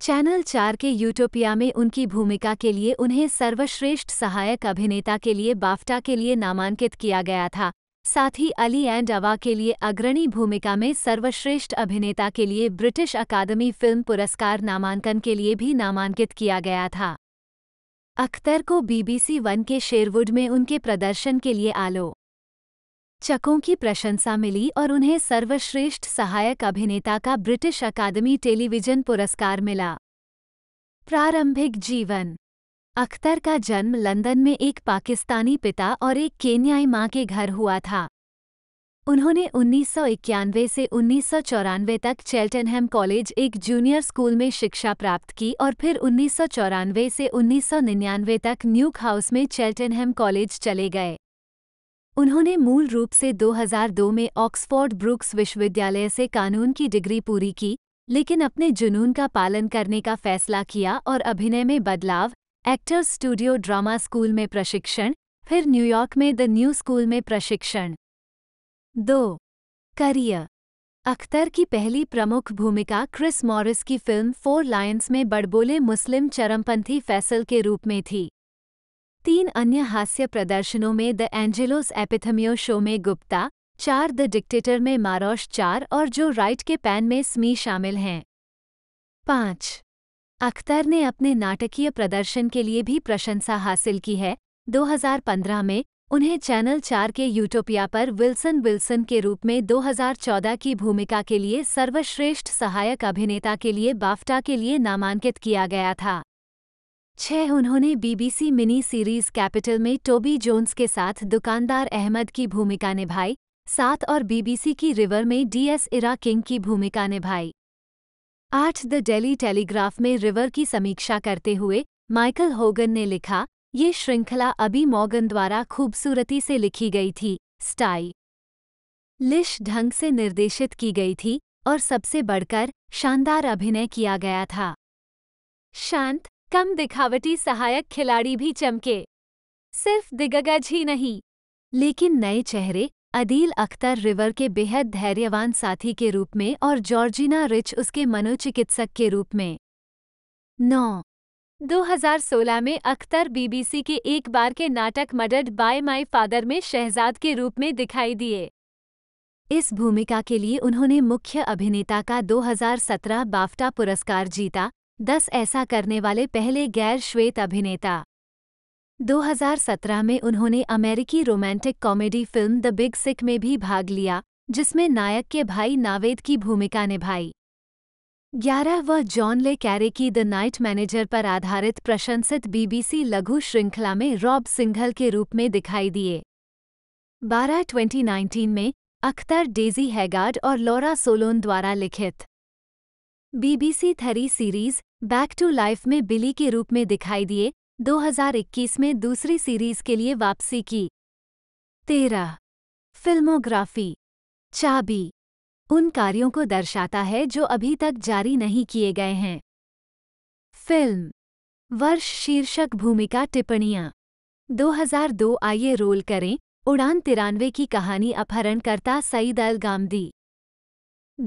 Speaker 2: चैनल चार के यूटोपिया में उनकी भूमिका के लिए उन्हें सर्वश्रेष्ठ सहायक अभिनेता के लिए बाफ्टा के लिए नामांकित किया गया था साथ ही अली एंड अवा के लिए अग्रणी भूमिका में सर्वश्रेष्ठ अभिनेता के लिए ब्रिटिश अकादमी फिल्म पुरस्कार नामांकन के लिए भी नामांकित किया गया था अख्तर को बीबीसी वन के शेरवुड में उनके प्रदर्शन के लिए आलो चकों की प्रशंसा मिली और उन्हें सर्वश्रेष्ठ सहायक अभिनेता का ब्रिटिश अकादमी टेलीविजन पुरस्कार मिला प्रारंभिक जीवन अख्तर का जन्म लंदन में एक पाकिस्तानी पिता और एक केन्याई मां के घर हुआ था उन्होंने 1991 से उन्नीस तक चेल्टनहैम कॉलेज एक जूनियर स्कूल में शिक्षा प्राप्त की और फिर उन्नीस से उन्नीस तक न्यूक हाउस में चेल्टनहैम कॉलेज चले गए उन्होंने मूल रूप से 2002 में ऑक्सफोर्ड ब्रुक्स विश्वविद्यालय से कानून की डिग्री पूरी की लेकिन अपने जुनून का पालन करने का फैसला किया और अभिनय में बदलाव एक्टर्स स्टूडियो ड्रामा स्कूल में प्रशिक्षण फिर न्यूयॉर्क में द न्यू स्कूल में प्रशिक्षण दो करियर अख्तर की पहली प्रमुख भूमिका क्रिस मॉरिस की फिल्म फोर लायंस में बड़बोले मुस्लिम चरमपंथी फैसल के रूप में थी तीन अन्य हास्य प्रदर्शनों में द एंजेलोस एपिथमियो शो में गुप्ता चार द डिक्टेटर में मारोश चार और जो राइट के पैन में स्मी शामिल हैं पाँच अख्तर ने अपने नाटकीय प्रदर्शन के लिए भी प्रशंसा हासिल की है 2015 में उन्हें चैनल चार के यूटोपिया पर विल्सन विल्सन के रूप में 2014 की भूमिका के लिए सर्वश्रेष्ठ सहायक अभिनेता के लिए बाफ्टा के लिए नामांकित किया गया था छह उन्होंने बीबीसी मिनी सीरीज कैपिटल में टोबी जोन्स के साथ दुकानदार अहमद की भूमिका निभाई सात और बीबीसी की रिवर में डीएस इरा किंग की भूमिका निभाई आठ द डेली टेलीग्राफ में रिवर की समीक्षा करते हुए माइकल होगन ने लिखा ये श्रृंखला अभी मॉगन द्वारा खूबसूरती से लिखी गई थी स्टाई लिश ढंग से निर्देशित की गई थी और सबसे बढ़कर शानदार अभिनय किया गया था शांत कम दिखावटी सहायक खिलाड़ी भी चमके सिर्फ दिग्गज ही नहीं लेकिन नए चेहरे अदील अख्तर रिवर के बेहद धैर्यवान साथी के रूप में और जॉर्जिना रिच उसके मनोचिकित्सक के रूप में नौ 2016 में अख्तर बीबीसी के एक बार के नाटक मडर्ड बाय माय फादर में शहजाद के रूप में दिखाई दिए इस भूमिका के लिए उन्होंने मुख्य अभिनेता का 2017 बाफ्टा पुरस्कार जीता दस ऐसा करने वाले पहले गैर श्वेत अभिनेता 2017 में उन्होंने अमेरिकी romantic comedy film the big sick में भी भाग लिया जिसमें नायक के भाई नावेद की भूमिका निभाई ग्यारह वह जॉन ले कैरे की द नाइट मैनेजर पर आधारित प्रशंसित बीबीसी लघु श्रृंखला में रॉब सिंघल के रूप में दिखाई दिए बारह 2019 में अख्तर डेजी हैगार्ड और लॉरा सोलोन द्वारा लिखित BBC Three series back to life में बिली के रूप में दिखाई दिए 2021 में दूसरी सीरीज के लिए वापसी की तेरह फिल्मोग्राफी चाबी उन कार्यों को दर्शाता है जो अभी तक जारी नहीं किए गए हैं फिल्म वर्ष शीर्षक भूमिका टिप्पणियां 2002 आइए रोल करें उड़ान तिरानवे की कहानी अपहरणकर्ता सईद अल गामदी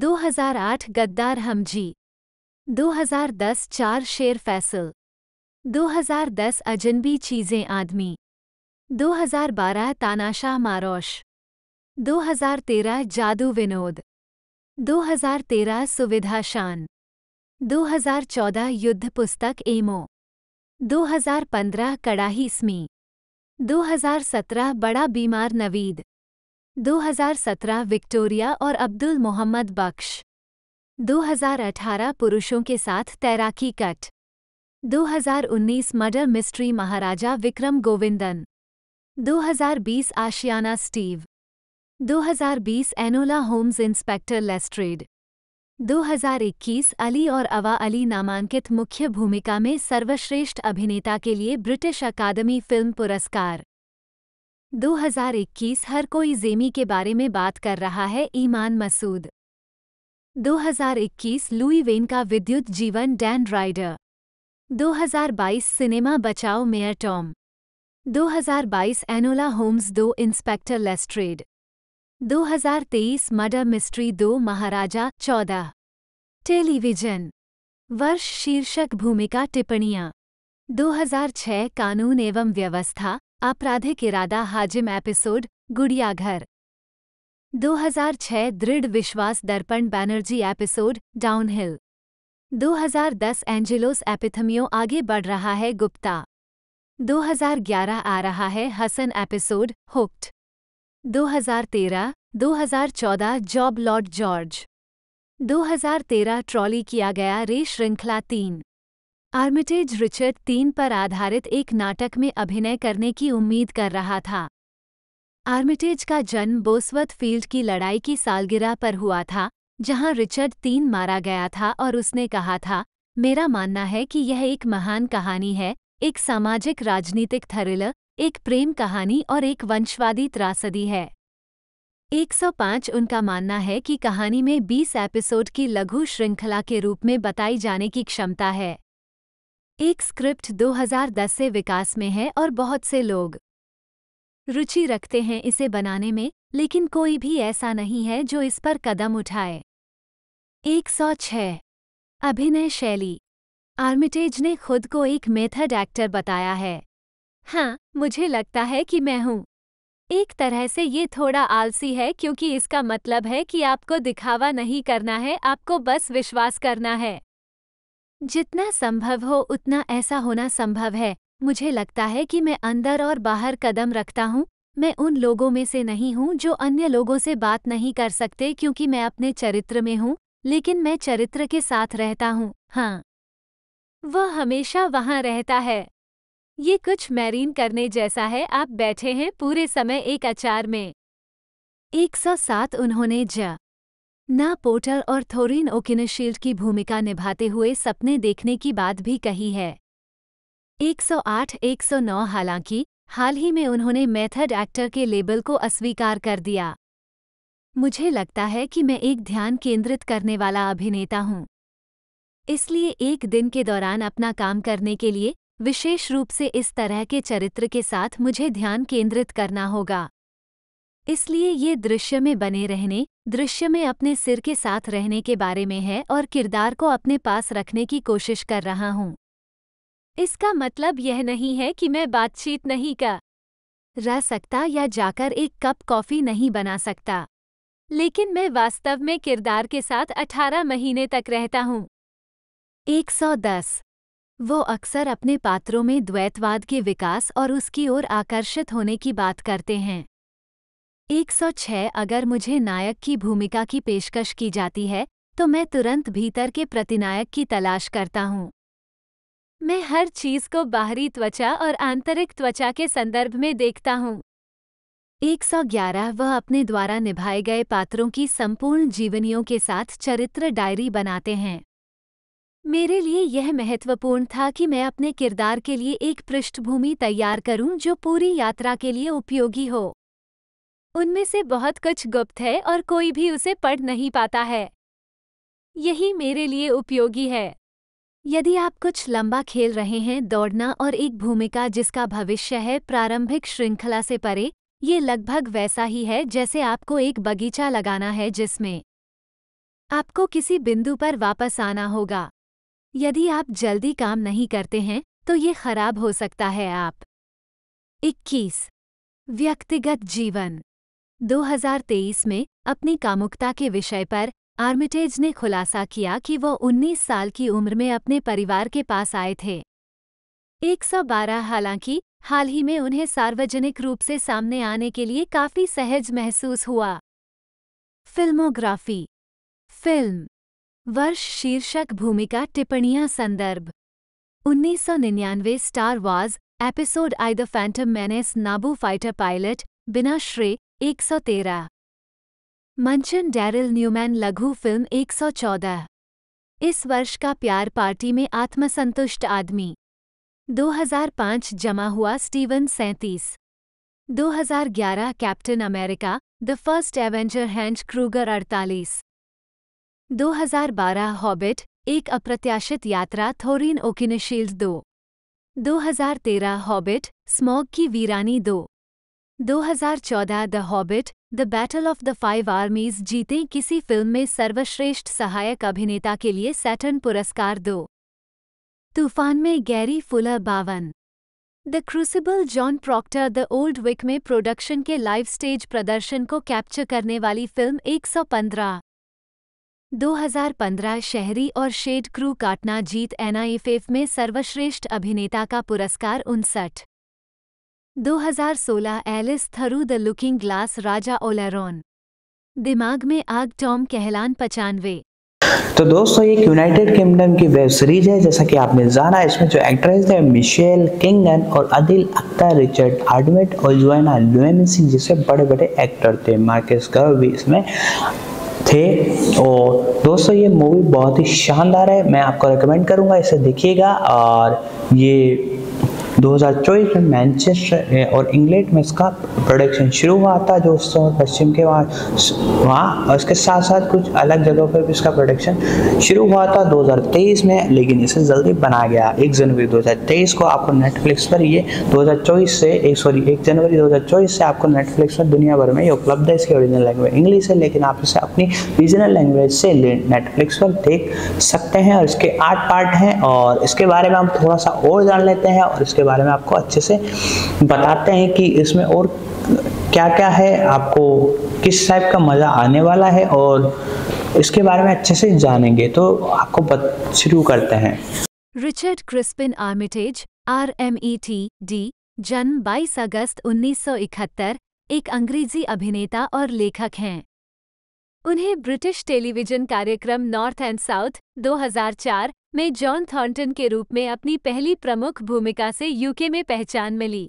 Speaker 2: 2008 गद्दार हमजी 2010 चार शेर फैसल 2010 अजनबी चीज़ें आदमी 2012 तानाशाह मारोश 2013 जादू विनोद 2013 सुविधा शान 2014 युद्ध पुस्तक एमो 2015 कड़ाही स्मी 2017 बड़ा बीमार नवीद 2017 विक्टोरिया और अब्दुल मोहम्मद बख्श 2018 पुरुषों के साथ तैराकी cut 2019 murder mystery Maharaja Vikram Govindan 2020 आशियाना Steve 2020 Enola Holmes inspector Lestrade 2021 Ali और अवा अली नामांकित मुख्य भूमिका में सर्वश्रेष्ठ अभिनेता के लिए ब्रिटिश अकादमी फिल्म पुरस्कार 2021 हर कोई जेमी के बारे में बात कर रहा है ईमान मसूद 2021 लुई वेन का विद्युत जीवन डैन राइडर 2022 सिनेमा बचाओ मेयर टॉम 2022 एनोला होम्स दो इंस्पेक्टर लेस्ट्रेड 2023 मर्डर मिस्ट्री दो महाराजा चौदह टेलीविजन वर्ष शीर्षक भूमिका टिप्पणियां 2006 कानून एवं व्यवस्था आपराधिक इरादा हाजिम एपिसोड गुड़ियाघर 2006 दृढ़ विश्वास दर्पण Banerjee episode downhill 2010 Angelos Epithemiou आगे बढ़ रहा है गुप्ता 2011 आ रहा है Hasan episode hooked 2013 2014 job Lord George 2013 trolley किया गया रे श्रृंखला तीन आर्मिटेज रिचर्ड तीन पर आधारित एक नाटक में अभिनय करने की उम्मीद कर रहा था आर्मिटेज का जन्म बोसवत फील्ड की लड़ाई की सालगिरह पर हुआ था जहां रिचर्ड तीन मारा गया था और उसने कहा था मेरा मानना है कि यह एक महान कहानी है एक सामाजिक राजनीतिक थ्रिलर एक प्रेम कहानी और एक वंशवादी त्रासदी है 105 उनका मानना है कि कहानी में 20 एपिसोड की लघु श्रृंखला के रूप में बताई जाने की क्षमता है एक स्क्रिप्ट 2010 से विकास में है और बहुत से लोग रुचि रखते हैं इसे बनाने में लेकिन कोई भी ऐसा नहीं है जो इस पर कदम उठाए 106 अभिनय शैली आर्मिटेज ने खुद को एक मेथड एक्टर बताया है हाँ मुझे लगता है कि मैं हूँ एक तरह से ये थोड़ा आलसी है क्योंकि इसका मतलब है कि आपको दिखावा नहीं करना है आपको बस विश्वास करना है जितना संभव हो उतना ऐसा होना संभव है मुझे लगता है कि मैं अंदर और बाहर कदम रखता हूँ मैं उन लोगों में से नहीं हूँ जो अन्य लोगों से बात नहीं कर सकते क्योंकि मैं अपने चरित्र में हूँ लेकिन मैं चरित्र के साथ रहता हूँ हाँ वह हमेशा वहाँ रहता है ये कुछ मैरीन करने जैसा है आप बैठे हैं पूरे समय एक अचार में 107 उन्होंने जा ना पोर्टर और थोरिन ओकिनशील्ड की भूमिका निभाते हुए सपने देखने की बात भी कही है 108-109 हालांकि हाल ही में उन्होंने मेथड एक्टर के लेबल को अस्वीकार कर दिया मुझे लगता है कि मैं एक ध्यान केंद्रित करने वाला अभिनेता हूँ इसलिए एक दिन के दौरान अपना काम करने के लिए विशेष रूप से इस तरह के चरित्र के साथ मुझे ध्यान केंद्रित करना होगा इसलिए ये दृश्य में बने रहने दृश्य में अपने सिर के साथ रहने के बारे में है और किरदार को अपने पास रखने की कोशिश कर रहा हूँ इसका मतलब यह नहीं है कि मैं बातचीत नहीं का रह सकता या जाकर एक कप कॉफ़ी नहीं बना सकता लेकिन मैं वास्तव में किरदार के साथ 18 महीने तक रहता हूँ 110 वो अक्सर अपने पात्रों में द्वैतवाद के विकास और उसकी ओर आकर्षित होने की बात करते हैं 106 अगर मुझे नायक की भूमिका की पेशकश की जाती है तो मैं तुरंत भीतर के प्रतिनायक की तलाश करता हूँ मैं हर चीज को बाहरी त्वचा और आंतरिक त्वचा के संदर्भ में देखता हूँ 111 वह अपने द्वारा निभाए गए पात्रों की संपूर्ण जीवनियों के साथ चरित्र डायरी बनाते हैं मेरे लिए यह महत्वपूर्ण था कि मैं अपने किरदार के लिए एक पृष्ठभूमि तैयार करूं जो पूरी यात्रा के लिए उपयोगी हो उनमें से बहुत कुछ गुप्त है और कोई भी उसे पढ़ नहीं पाता है यही मेरे लिए उपयोगी है यदि आप कुछ लंबा खेल रहे हैं दौड़ना और एक भूमिका जिसका भविष्य है प्रारंभिक श्रृंखला से परे ये लगभग वैसा ही है जैसे आपको एक बगीचा लगाना है जिसमें आपको किसी बिंदु पर वापस आना होगा यदि आप जल्दी काम नहीं करते हैं तो ये खराब हो सकता है आप इक्कीस व्यक्तिगत जीवन 2023 में अपनी कामुकता के विषय पर आर्मिटेज ने खुलासा किया कि वो 19 साल की उम्र में अपने परिवार के पास आए थे 112 हालांकि हाल ही में उन्हें सार्वजनिक रूप से सामने आने के लिए काफी सहज महसूस हुआ फिल्मोग्राफी फिल्म वर्ष शीर्षक भूमिका टिप्पणियां संदर्भ 1999 star wars episode I the phantom menace Naboo fighter pilot बिना श्रेय एक सौ तेरह मंचन डैरिल न्यूमैन लघु फिल्म एक सौ चौदह इस वर्ष का प्यार पार्टी में आत्मसंतुष्ट आदमी 2005 जमा हुआ स्टीवन सैंतीस 2011 Captain America the first avenger Heinz Kruger 48 2012 Hobbit एक अप्रत्याशित यात्रा थोरिन ओकिनशील्ड दो 2013 हॉबिट स्मॉग की वीरानी दो 2014 the Hobbit the battle of the five armies जीते किसी फिल्म में सर्वश्रेष्ठ सहायक अभिनेता के लिए सैटर्न पुरस्कार दो तूफान में गैरी फुलर बावन the crucible John Proctor the Old Vic में प्रोडक्शन के लाइव स्टेज प्रदर्शन को कैप्चर करने वाली फिल्म 115 2015 शहरी और शेड क्रू काटना जीत एनआईएफएफ में सर्वश्रेष्ठ अभिनेता का पुरस्कार उनसठ 2016 Alice through the looking glass राजा ओलारोन दिमाग में आग टॉम कहलान पचानवे
Speaker 1: तो दोस्तों एक यूनाइटेड किंगडम की वेब सीरीज है जैसा कि आपने जाना इसमें जो एक्ट्रेस है मिशेल किंगन और अदिल अख्तर रिचर्ड आडमेट और जोना लुएमसी जैसे बड़े बड़े एक्टर थे मार्केस गर्व भी इसमें थे और दोस्तों ये मूवी बहुत ही शानदार है मैं आपको रिकमेंड करूंगा इसे देखिएगा और ये 2024 में मैनचेस्टर और इंग्लैंड में इसका प्रोडक्शन शुरू हुआ था जो और पश्चिम के वहाँ वहाँ और इसके साथ साथ कुछ अलग जगहों पर भी इसका प्रोडक्शन शुरू हुआ था 2023 में लेकिन इसे जल्दी बनाया गया एक जनवरी 2023 को आपको नेटफ्लिक्स पर ये 2024 से एक सॉरी एक जनवरी 2024 से आपको नेटफ्लिक्स पर दुनिया भर में ये उपलब्ध है इसकी ओरिजिनल लैंग्वेज इंग्लिश है लेकिन आप इसे अपनी रीजनल लैंग्वेज से नेटफ्लिक्स पर देख सकते हैं और इसके आठ पार्ट हैं और इसके बारे में हम थोड़ा सा और जान लेते हैं और इसके बारे बारे में आपको अच्छे से बताते हैं कि इसमें और क्या क्या है आपको किस टाइप का मज़ा आने वाला है और इसके बारे में अच्छे से जानेंगे तो आपको शुरू करते हैं
Speaker 2: Richard Crispin Armitage R M E T D जन्म 22 अगस्त 1971 एक अंग्रेजी अभिनेता और लेखक हैं उन्हें ब्रिटिश टेलीविजन कार्यक्रम नॉर्थ एंड साउथ 2004 में जॉन थॉन्टन के रूप में अपनी पहली प्रमुख भूमिका से यूके में पहचान मिली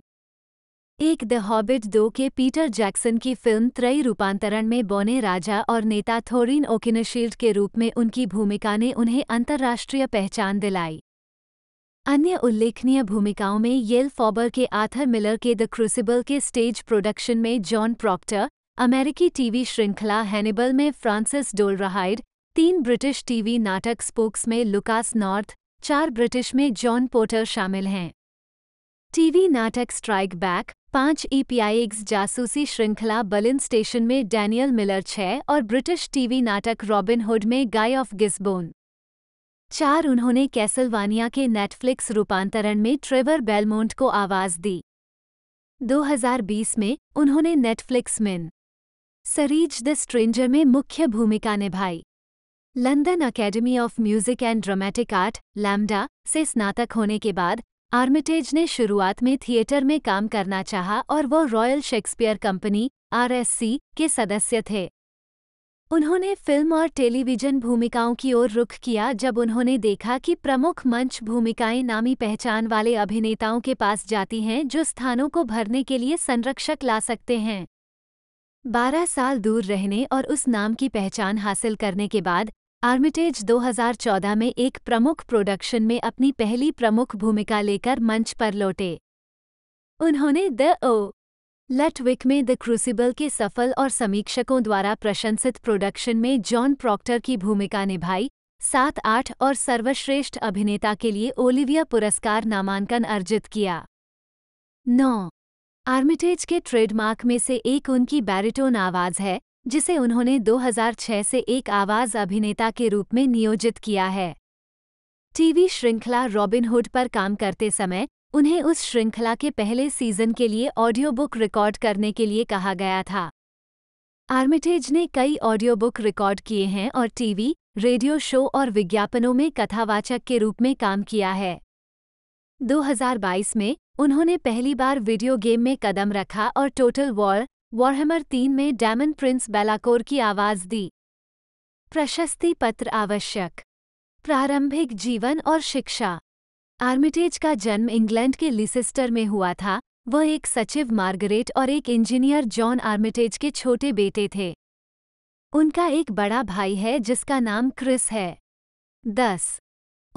Speaker 2: एक द हॉबिट दो के पीटर जैक्सन की फिल्म त्रय रूपांतरण में बोने राजा और नेता थोरिन ओकिनशील्ड के रूप में उनकी भूमिका ने उन्हें अंतर्राष्ट्रीय पहचान दिलाई अन्य उल्लेखनीय भूमिकाओं में येल फॉबर के आथर मिलर के द क्रूसिबल के स्टेज प्रोडक्शन में जॉन प्रॉक्टर अमेरिकी टीवी श्रृंखला हैनिबल में फ्रांसिस डोलराहाइड तीन ब्रिटिश टीवी नाटक स्पोक्स में लुकास नॉर्थ चार ब्रिटिश में जॉन पोटर शामिल हैं टीवी नाटक स्ट्राइक बैक पांच ईपीआईएक्स जासूसी श्रृंखला बलिन स्टेशन में डैनियल मिलर छः और ब्रिटिश टीवी नाटक रॉबिन हुड में गाय ऑफ गिस्बोन चार उन्होंने कैसलवानिया के नेटफ्लिक्स रूपांतरण में ट्रेवर बेलमोंट को आवाज़ दी 2020 में उन्होंने नेटफ्लिक्स मिन सरीज द स्ट्रेंजर में मुख्य भूमिका निभाई London academy of music and dramatic art LAMDA से स्नातक होने के बाद आर्मिटेज ने शुरुआत में थिएटर में काम करना चाहा और वो रॉयल शेक्सपियर कंपनी आरएससी के सदस्य थे उन्होंने फिल्म और टेलीविजन भूमिकाओं की ओर रुख किया जब उन्होंने देखा कि प्रमुख मंच भूमिकाएं नामी पहचान वाले अभिनेताओं के पास जाती हैं जो स्थानों को भरने के लिए संरक्षक ला सकते हैं बारह साल दूर रहने और उस नाम की पहचान हासिल करने के बाद आर्मिटेज 2014 में एक प्रमुख प्रोडक्शन में अपनी पहली प्रमुख भूमिका लेकर मंच पर लौटे उन्होंने द ओ लटविक में द क्रूसिबल के सफल और समीक्षकों द्वारा प्रशंसित प्रोडक्शन में जॉन प्रॉक्टर की भूमिका निभाई सात आठ और सर्वश्रेष्ठ अभिनेता के लिए ओलिविया पुरस्कार नामांकन अर्जित किया नौ आर्मिटेज के ट्रेडमार्क में से एक उनकी बैरिटोन आवाज़ है जिसे उन्होंने 2006 से एक आवाज अभिनेता के रूप में नियोजित किया है टीवी श्रृंखला रॉबिनहुड पर काम करते समय उन्हें उस श्रृंखला के पहले सीजन के लिए ऑडियो बुक रिकॉर्ड करने के लिए कहा गया था आर्मिटेज ने कई ऑडियो बुक रिकॉर्ड किए हैं और टीवी रेडियो शो और विज्ञापनों में कथावाचक के रूप में काम किया है 2022 में उन्होंने पहली बार वीडियो गेम में कदम रखा और टोटल वॉर वॉरहमर तीन में डैमन प्रिंस बेलाकोर की आवाज़ दी प्रशस्ति पत्र आवश्यक प्रारंभिक जीवन और शिक्षा आर्मिटेज का जन्म इंग्लैंड के लिसेस्टर में हुआ था वह एक सचिव मार्गरेट और एक इंजीनियर जॉन आर्मिटेज के छोटे बेटे थे उनका एक बड़ा भाई है जिसका नाम क्रिस है दस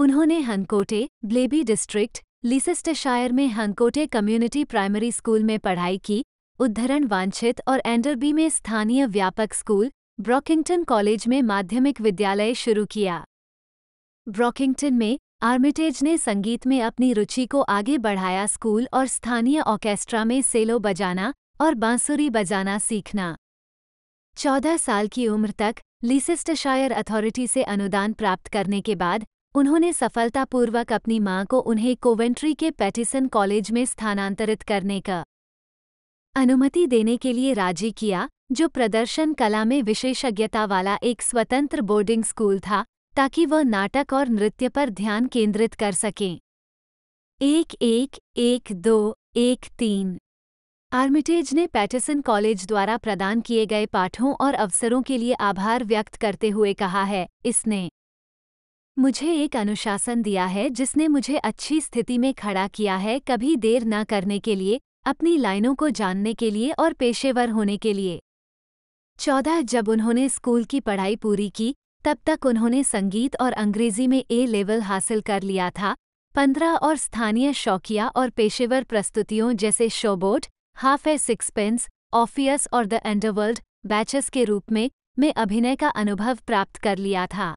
Speaker 2: उन्होंने हनकोटे ब्लेबी डिस्ट्रिक्ट लिसेस्टरशायर में हनकोटे कम्युनिटी प्राइमरी स्कूल में पढ़ाई की उद्धरण वांछित और एंडरबी में स्थानीय व्यापक स्कूल ब्रॉकिंगटन कॉलेज में माध्यमिक विद्यालय शुरू किया ब्रॉकिंगटन में आर्मिटेज ने संगीत में अपनी रुचि को आगे बढ़ाया स्कूल और स्थानीय ऑर्केस्ट्रा में सेलो बजाना और बांसुरी बजाना सीखना चौदह साल की उम्र तक लीसेस्टशायर अथॉरिटी से अनुदान प्राप्त करने के बाद उन्होंने सफलतापूर्वक अपनी मां को उन्हें कोवेंट्री के पैटिसन कॉलेज में स्थानांतरित करने का अनुमति देने के लिए राजी किया जो प्रदर्शन कला में विशेषज्ञता वाला एक स्वतंत्र बोर्डिंग स्कूल था ताकि वह नाटक और नृत्य पर ध्यान केंद्रित कर सकें एक एक एक दो एक तीन आर्मिटेज ने पैटरसन कॉलेज द्वारा प्रदान किए गए पाठों और अवसरों के लिए आभार व्यक्त करते हुए कहा है इसने मुझे एक अनुशासन दिया है जिसने मुझे अच्छी स्थिति में खड़ा किया है कभी देर न करने के लिए अपनी लाइनों को जानने के लिए और पेशेवर होने के लिए चौदह जब उन्होंने स्कूल की पढ़ाई पूरी की तब तक उन्होंने संगीत और अंग्रेजी में ए लेवल हासिल कर लिया था पंद्रह और स्थानीय शौकिया और पेशेवर प्रस्तुतियों जैसे शोबोट हाफ ए सिक्सपेंस ऑफियस और द एंडरवर्ल्ड बैचेस के रूप में में अभिनय का अनुभव प्राप्त कर लिया था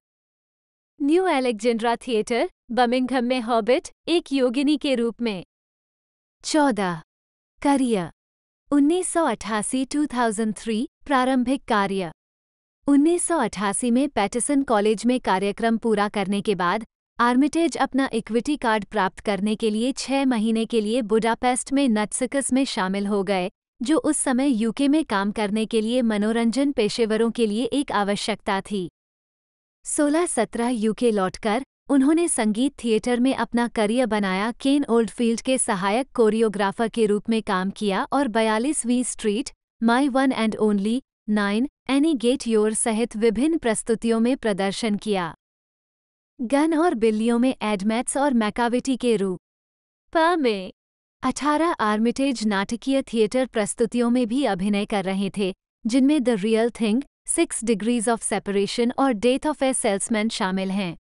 Speaker 2: न्यू एलेक्जेंड्रा थिएटर बमिंघम में हॉबिट एक योगिनी के रूप में चौदह करियर 1988 थ्री प्रारंभिक कार्य 1988 में पैटिसन कॉलेज में कार्यक्रम पूरा करने के बाद आर्मिटेज अपना इक्विटी कार्ड प्राप्त करने के लिए छह महीने के लिए बुडापेस्ट में नटसकस में शामिल हो गए जो उस समय यूके में काम करने के लिए मनोरंजन पेशेवरों के लिए एक आवश्यकता थी 16-17 यूके लौटकर उन्होंने संगीत थिएटर में अपना करियर बनाया केन ओल्डफील्ड के सहायक कोरियोग्राफर के रूप में काम किया और बयालीसवीं street my one and only nine Annie get your सहित विभिन्न प्रस्तुतियों में प्रदर्शन किया गन और बिल्लियों में एडमेट्स और मैकाविटी के रूप प में अठारह आर्मिटेज नाटकीय थिएटर प्रस्तुतियों में भी अभिनय कर रहे थे जिनमें the real thing six degrees of separation और डेथ ऑफ ए सेल्समैन शामिल हैं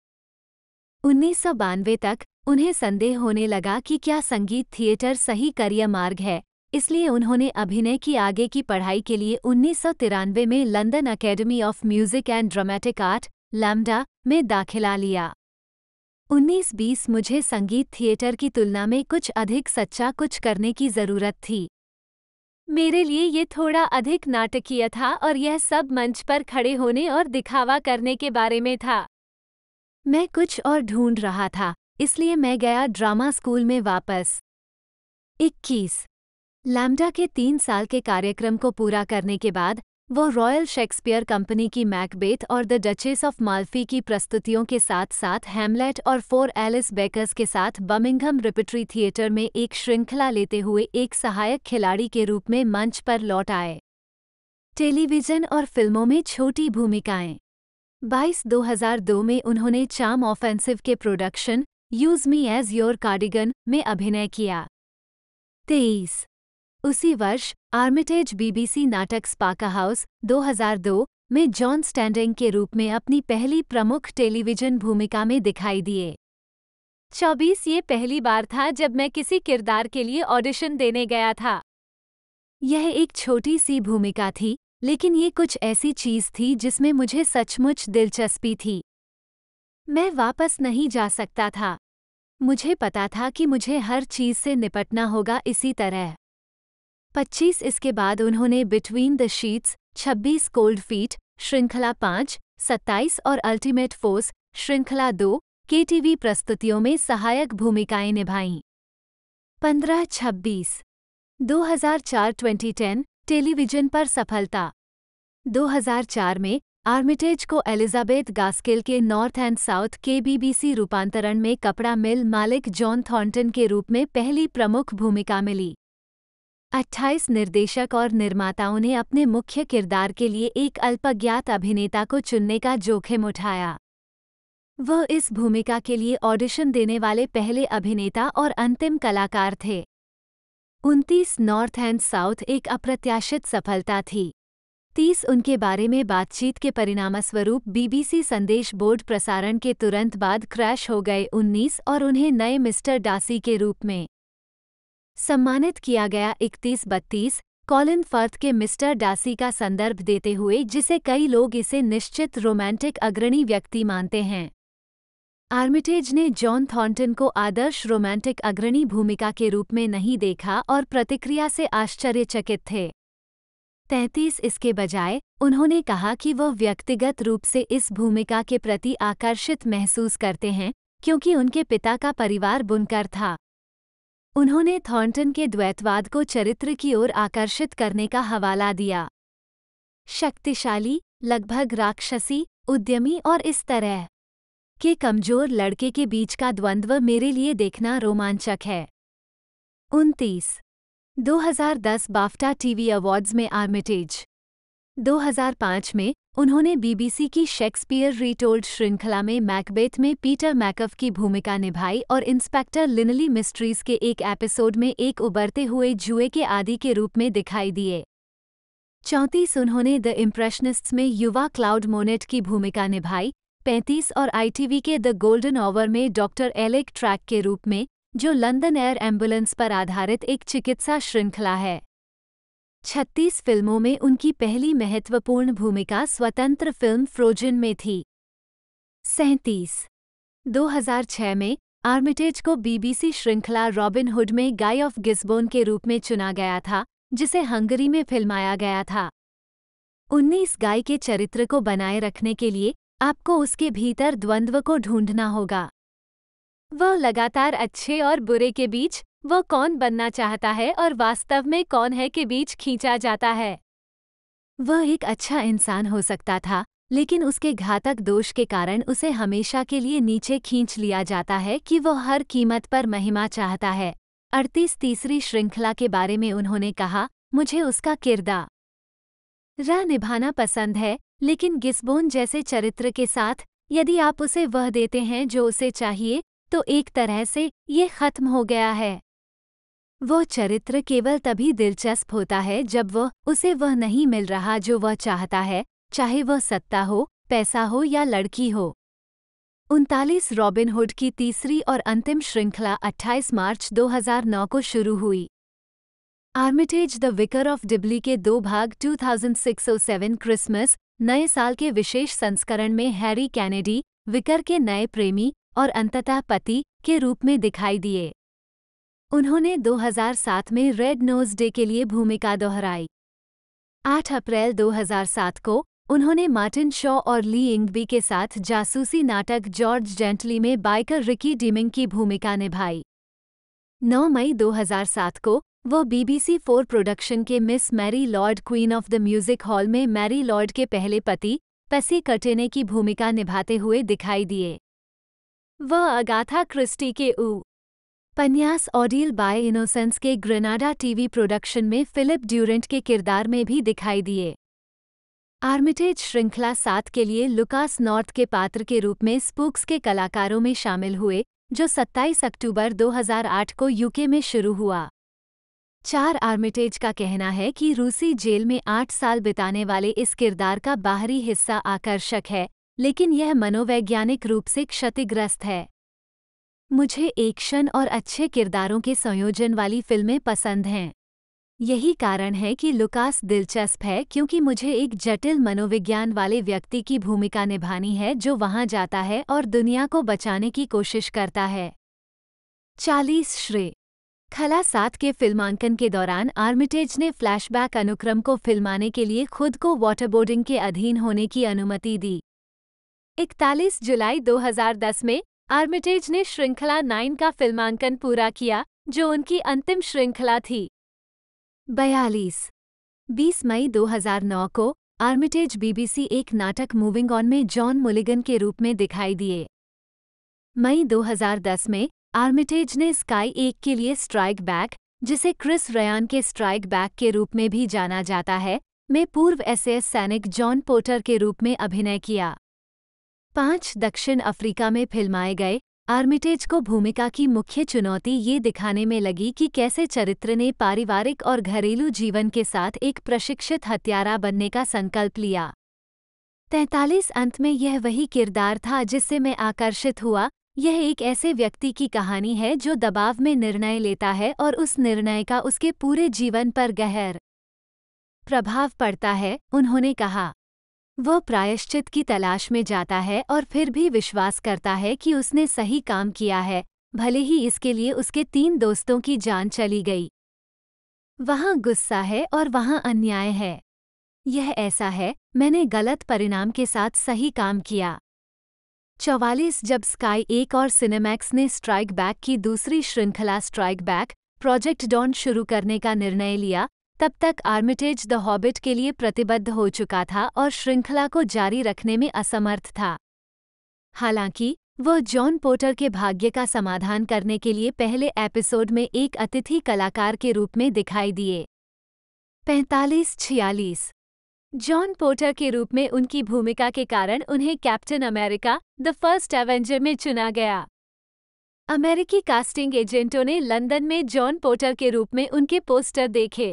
Speaker 2: उन्नीस तक उन्हें संदेह होने लगा कि क्या संगीत थिएटर सही करियर मार्ग है इसलिए उन्होंने अभिनय की आगे की पढ़ाई के लिए उन्नीस में London academy of music and dramatic art LAMDA में दाखिला लिया 19-20 मुझे संगीत थिएटर की तुलना में कुछ अधिक सच्चा कुछ करने की जरूरत थी मेरे लिए ये थोड़ा अधिक नाटकीय था और यह सब मंच पर खड़े होने और दिखावा करने के बारे में था मैं कुछ और ढूंढ रहा था इसलिए मैं गया ड्रामा स्कूल में वापस 21. लैम्डा के तीन साल के कार्यक्रम को पूरा करने के बाद वो रॉयल शेक्सपियर कंपनी की मैकबेथ और द डचेस ऑफ माल्फी की प्रस्तुतियों के साथ साथ हैमलेट और फोर एलिस बेकर्स के साथ बर्मिंघम रिपिट्री थिएटर में एक श्रृंखला लेते हुए एक सहायक खिलाड़ी के रूप में मंच पर लौट आए टेलीविजन और फिल्मों में छोटी भूमिकाएं बाईस 2002 में उन्होंने चाम ऑफेंसिव के production use me as your cardigan में अभिनय किया तेईस उसी वर्ष आर्मिटेज बीबीसी नाटक स्पाका हाउस 2002 में जॉन स्टैंडिंग के रूप में अपनी पहली प्रमुख टेलीविजन भूमिका में दिखाई दिए चौबीस ये पहली बार था जब मैं किसी किरदार के लिए ऑडिशन देने गया था यह एक छोटी सी भूमिका थी लेकिन ये कुछ ऐसी चीज थी जिसमें मुझे सचमुच दिलचस्पी थी मैं वापस नहीं जा सकता था मुझे पता था कि मुझे हर चीज से निपटना होगा इसी तरह 25 इसके बाद उन्होंने between the sheets 26 cold feet श्रृंखला पाँच 27 और अल्टीमेट फोर्स श्रृंखला दो के टीवी प्रस्तुतियों में सहायक भूमिकाएं निभाईं 15-26 2004-2010 टेलीविजन पर सफलता 2004 में आर्मिटेज को एलिजाबेथ गास्किल के नॉर्थ एंड साउथ के बीबीसी रूपांतरण में कपड़ा मिल मालिक जॉन थॉन्टन के रूप में पहली प्रमुख भूमिका मिली 28 निर्देशक और निर्माताओं ने अपने मुख्य किरदार के लिए एक अल्पज्ञात अभिनेता को चुनने का जोखिम उठाया वह इस भूमिका के लिए ऑडिशन देने वाले पहले अभिनेता और अंतिम कलाकार थे उनतीस नॉर्थ एंड साउथ एक अप्रत्याशित सफलता थी तीस उनके बारे में बातचीत के परिणामस्वरूप बीबीसी संदेश बोर्ड प्रसारण के तुरंत बाद क्रैश हो गए उन्नीस और उन्हें नए मिस्टर डासी के रूप में सम्मानित किया गया इकतीस बत्तीस कॉलिन फर्थ के मिस्टर डासी का संदर्भ देते हुए जिसे कई लोग इसे निश्चित रोमांटिक अग्रणी व्यक्ति मानते हैं आर्मिटेज ने जॉन थॉन्टन को आदर्श रोमांटिक अग्रणी भूमिका के रूप में नहीं देखा और प्रतिक्रिया से आश्चर्यचकित थे तैंतीस इसके बजाय उन्होंने कहा कि वह व्यक्तिगत रूप से इस भूमिका के प्रति आकर्षित महसूस करते हैं क्योंकि उनके पिता का परिवार बुनकर था उन्होंने थॉन्टन के द्वैतवाद को चरित्र की ओर आकर्षित करने का हवाला दिया शक्तिशाली लगभग राक्षसी उद्यमी और इस तरह के कमजोर लड़के के बीच का द्वंद्व मेरे लिए देखना रोमांचक है उनतीस 2010 बाफ्टा टीवी अवार्ड्स में आर्मिटेज 2005 में उन्होंने बीबीसी की शेक्सपियर रीटोल्ड श्रृंखला में मैकबेथ में पीटर मैकफ की भूमिका निभाई और इंस्पेक्टर लिनली मिस्ट्रीज के एक एपिसोड में एक उबरते हुए जुए के आदि के रूप में दिखाई दिए चौंतीस उन्होंने द इम्प्रेशनिस्ट्स में युवा क्लाउड मोनेट की भूमिका निभाई पैंतीस और आईटीवी के द गोल्डन ऑवर में डॉक्टर एलेक ट्रैक के रूप में जो लंदन एयर एम्बुलेंस पर आधारित एक चिकित्सा श्रृंखला है 36 फिल्मों में उनकी पहली महत्वपूर्ण भूमिका स्वतंत्र फिल्म फ्रोजन में थी सैंतीस 2006 में आर्मिटेज को बीबीसी श्रृंखला रॉबिन हुड में गाय ऑफ गिस्बोन के रूप में चुना गया था जिसे हंगरी में फिल्माया गया था 19 गाय के चरित्र को बनाए रखने के लिए आपको उसके भीतर द्वंद्व को ढूंढना होगा वह लगातार अच्छे और बुरे के बीच वह कौन बनना चाहता है और वास्तव में कौन है के बीच खींचा जाता है वह एक अच्छा इंसान हो सकता था लेकिन उसके घातक दोष के कारण उसे हमेशा के लिए नीचे खींच लिया जाता है कि वह हर कीमत पर महिमा चाहता है अड़तीस तीसरी श्रृंखला के बारे में उन्होंने कहा मुझे उसका किरदा रह निभाना पसंद है लेकिन गिस्बोन जैसे चरित्र के साथ यदि आप उसे वह देते हैं जो उसे चाहिए तो एक तरह से ये खत्म हो गया है वह चरित्र केवल तभी दिलचस्प होता है जब वह उसे वह नहीं मिल रहा जो वह चाहता है चाहे वह सत्ता हो पैसा हो या लड़की हो उनतालीस रॉबिनहुड की तीसरी और अंतिम श्रृंखला 28 मार्च 2009 को शुरू हुई Armitage the vicar of Dibley के दो भाग 2607 क्रिसमस नए साल के विशेष संस्करण में हैरी कैनेडी विकर के नए प्रेमी और अंततः पति के रूप में दिखाई दिए उन्होंने 2007 में रेड नोज डे के लिए भूमिका दोहराई 8 अप्रैल 2007 को उन्होंने मार्टिन शॉ और ली इंगबी के साथ जासूसी नाटक जॉर्ज जेंटली में बाइकर रिकी डिमिंग की भूमिका निभाई 9 मई 2007 को वह बीबीसी फोर प्रोडक्शन के Miss Marie Lloyd queen of the music hall में मैरी लॉर्ड के पहले पति पसी कटेने की भूमिका निभाते हुए दिखाई दिए वह अगाथा क्रिस्टी के ऊ पन्यास ऑडियल बाय इनोसेंस के ग्रेनाडा टीवी प्रोडक्शन में फिलिप ड्यूरेंट के किरदार में भी दिखाई दिए आर्मिटेज श्रृंखला सात के लिए लुकास नॉर्थ के पात्र के रूप में स्पूक्स के कलाकारों में शामिल हुए जो 27 अक्टूबर 2008 को यूके में शुरू हुआ चार आर्मिटेज का कहना है कि रूसी जेल में आठ साल बिताने वाले इस किरदार का बाहरी हिस्सा आकर्षक है लेकिन यह मनोवैज्ञानिक रूप से क्षतिग्रस्त है मुझे एक्शन और अच्छे किरदारों के संयोजन वाली फिल्में पसंद हैं यही कारण है कि लुकास दिलचस्प है क्योंकि मुझे एक जटिल मनोविज्ञान वाले व्यक्ति की भूमिका निभानी है जो वहां जाता है और दुनिया को बचाने की कोशिश करता है चालीस श्रेय खला सात के फिल्मांकन के दौरान आर्मिटेज ने फ्लैशबैक अनुक्रम को फिल्माने के लिए खुद को वाटरबोर्डिंग के अधीन होने की अनुमति दी 41 जुलाई 2010 में आर्मिटेज ने श्रृंखला नाइन का फिल्मांकन पूरा किया जो उनकी अंतिम श्रृंखला थी बयालीस 20 मई 2009 को आर्मिटेज बीबीसी एक नाटक मूविंग ऑन में जॉन मुलिगन के रूप में दिखाई दिए मई 2010 में आर्मिटेज ने स्काई एक के लिए स्ट्राइक बैक जिसे क्रिस रयान के स्ट्राइक बैक के रूप में भी जाना जाता है में पूर्व एसएस सैनिक जॉन पोर्टर के रूप में अभिनय किया पांच दक्षिण अफ्रीका में फिल्माए गए आर्मिटेज को भूमिका की मुख्य चुनौती ये दिखाने में लगी कि कैसे चरित्र ने पारिवारिक और घरेलू जीवन के साथ एक प्रशिक्षित हत्यारा बनने का संकल्प लिया तैंतालीस अंत में यह वही किरदार था जिससे मैं आकर्षित हुआ यह एक ऐसे व्यक्ति की कहानी है जो दबाव में निर्णय लेता है और उस निर्णय का उसके पूरे जीवन पर गहर प्रभाव पड़ता है उन्होंने कहा वह प्रायश्चित की तलाश में जाता है और फिर भी विश्वास करता है कि उसने सही काम किया है भले ही इसके लिए उसके तीन दोस्तों की जान चली गई वहाँ गुस्सा है और वहाँ अन्याय है यह ऐसा है मैंने गलत परिणाम के साथ सही काम किया चौवालीस जब स्काई एक और सिनेमैक्स ने स्ट्राइक बैक की दूसरी श्रृंखला स्ट्राइक बैक प्रोजेक्ट डॉन शुरू करने का निर्णय लिया तब तक आर्मिटेज द हॉबिट के लिए प्रतिबद्ध हो चुका था और श्रृंखला को जारी रखने में असमर्थ था हालांकि वह जॉन पोर्टर के भाग्य का समाधान करने के लिए पहले एपिसोड में एक अतिथि कलाकार के रूप में दिखाई दिए पैंतालीस छियालीस जॉन पोर्टर के रूप में उनकी भूमिका के कारण उन्हें Captain America the first avenger में चुना गया अमेरिकी कास्टिंग एजेंटों ने लंदन में जॉन पोर्टर के रूप में उनके पोस्टर देखे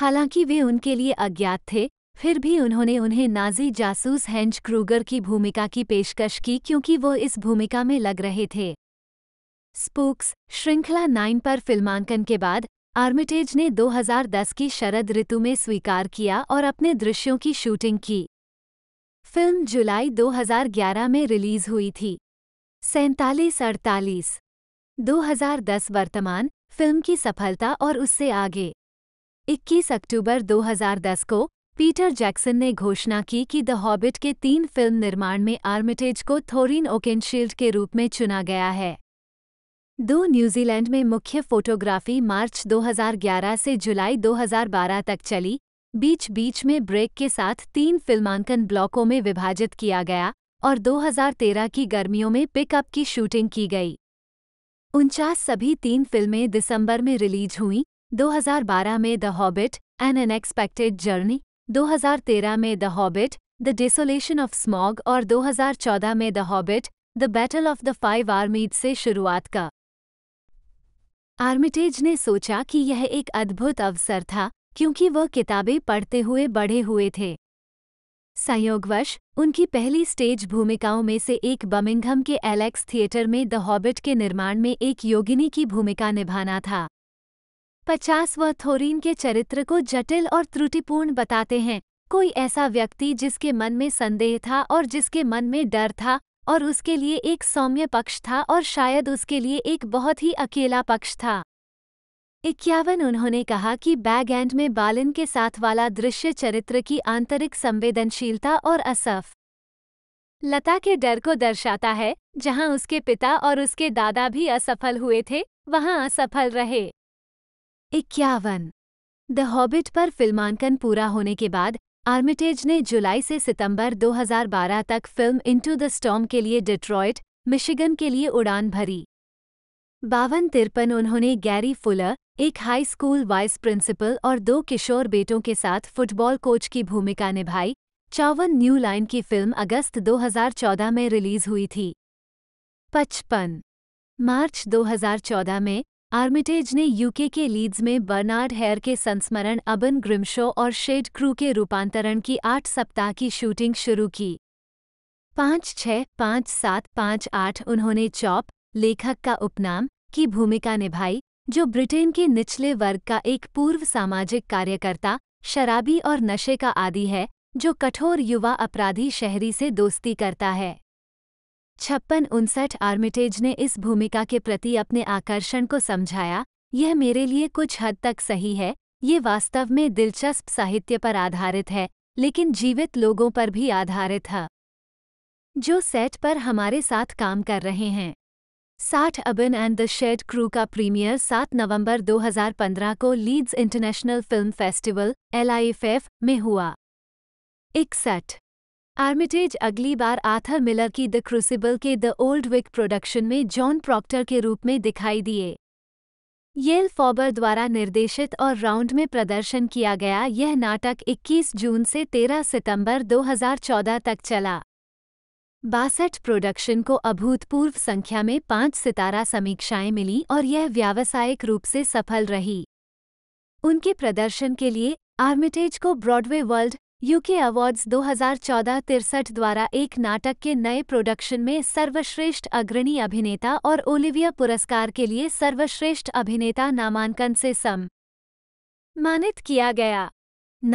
Speaker 2: हालांकि वे उनके लिए अज्ञात थे फिर भी उन्होंने उन्हें नाजी जासूस हैंच क्रूगर की भूमिका की पेशकश की क्योंकि वो इस भूमिका में लग रहे थे स्पूक्स श्रृंखला नाइन पर फिल्मांकन के बाद आर्मिटेज ने 2010 की शरद ऋतु में स्वीकार किया और अपने दृश्यों की शूटिंग की फिल्म जुलाई 2011 में रिलीज हुई थी सैतालीस अड़तालीस दो वर्तमान फिल्म की सफलता और उससे आगे 21 अक्टूबर 2010 को पीटर जैक्सन ने घोषणा की कि द हॉबिट के तीन फिल्म निर्माण में आर्मिटेज को थोरिन ओकेनशील्ड के रूप में चुना गया है दो न्यूजीलैंड में मुख्य फोटोग्राफी मार्च 2011 से जुलाई 2012 तक चली बीच बीच में ब्रेक के साथ तीन फिल्मांकन ब्लॉकों में विभाजित किया गया और 2013 की गर्मियों में पिकअप की शूटिंग की गई उनचास सभी तीन फिल्में दिसंबर में रिलीज हुईं 2012 में the Hobbit an unexpected journey 2013 में the Hobbit the desolation of Smaug और 2014 में the Hobbit the battle of the five armies से शुरुआत का आर्मिटेज ने सोचा कि यह एक अद्भुत अवसर था क्योंकि वह किताबें पढ़ते हुए बढ़े हुए थे संयोगवश उनकी पहली स्टेज भूमिकाओं में से एक बमिंघम के एलेक्स थिएटर में द हॉबिट के निर्माण में एक योगिनी की भूमिका निभाना था पचास व थोरीन के चरित्र को जटिल और त्रुटिपूर्ण बताते हैं कोई ऐसा व्यक्ति जिसके मन में संदेह था और जिसके मन में डर था और उसके लिए एक सौम्य पक्ष था और शायद उसके लिए एक बहुत ही अकेला पक्ष था इक्यावन उन्होंने कहा कि बैग एंड में बालन के साथ वाला दृश्य चरित्र की आंतरिक संवेदनशीलता और असफ लता के डर को दर्शाता है जहां उसके पिता और उसके दादा भी असफल हुए थे वहां असफल रहे इक्यावन द हॉबिट पर फिल्मांकन पूरा होने के बाद आर्मिटेज ने जुलाई से सितंबर 2012 तक फिल्म इनटू द स्टॉम के लिए डिट्रॉयट मिशिगन के लिए उड़ान भरी बावन तिरपन उन्होंने गैरी फुलर एक हाई स्कूल वाइस प्रिंसिपल और दो किशोर बेटों के साथ फुटबॉल कोच की भूमिका निभाई चौवन न्यू लाइन की फिल्म अगस्त 2014 में रिलीज हुई थी पचपन मार्च 2014 में आर्मिटेज ने यूके के लीड्स में बर्नार्ड हेयर के संस्मरण अबन ग्रिमशो और शेड क्रू के रूपांतरण की आठ सप्ताह की शूटिंग शुरू की पाँच छः पाँच सात पाँच आठ उन्होंने चौप लेखक का उपनाम की भूमिका निभाई जो ब्रिटेन के निचले वर्ग का एक पूर्व सामाजिक कार्यकर्ता शराबी और नशे का आदि है जो कठोर युवा अपराधी शहरी से दोस्ती करता है छप्पन उनसठ आर्मिटेज ने इस भूमिका के प्रति अपने आकर्षण को समझाया यह मेरे लिए कुछ हद तक सही है ये वास्तव में दिलचस्प साहित्य पर आधारित है लेकिन जीवित लोगों पर भी आधारित है जो सेट पर हमारे साथ काम कर रहे हैं साठ Urban and the shed crew का प्रीमियर 7 नवंबर 2015 को लीड्स इंटरनेशनल फिल्म फेस्टिवल एल में हुआ इकसठ आर्मिटेज अगली बार आथर मिलर की द क्रूसिबल के द ओल्ड विक प्रोडक्शन में जॉन प्रॉक्टर के रूप में दिखाई दिए येल फॉबर द्वारा निर्देशित और राउंड में प्रदर्शन किया गया यह नाटक 21 जून से 13 सितंबर 2014 तक चला बासठ प्रोडक्शन को अभूतपूर्व संख्या में पांच सितारा समीक्षाएं मिली और यह व्यावसायिक रूप से सफल रही उनके प्रदर्शन के लिए आर्मिटेज को ब्रॉडवे वर्ल्ड यूके अवार्ड्स 2014 तिरसठ द्वारा एक नाटक के नए प्रोडक्शन में सर्वश्रेष्ठ अग्रणी अभिनेता और ओलिविया पुरस्कार के लिए सर्वश्रेष्ठ अभिनेता नामांकन से सम मानित किया गया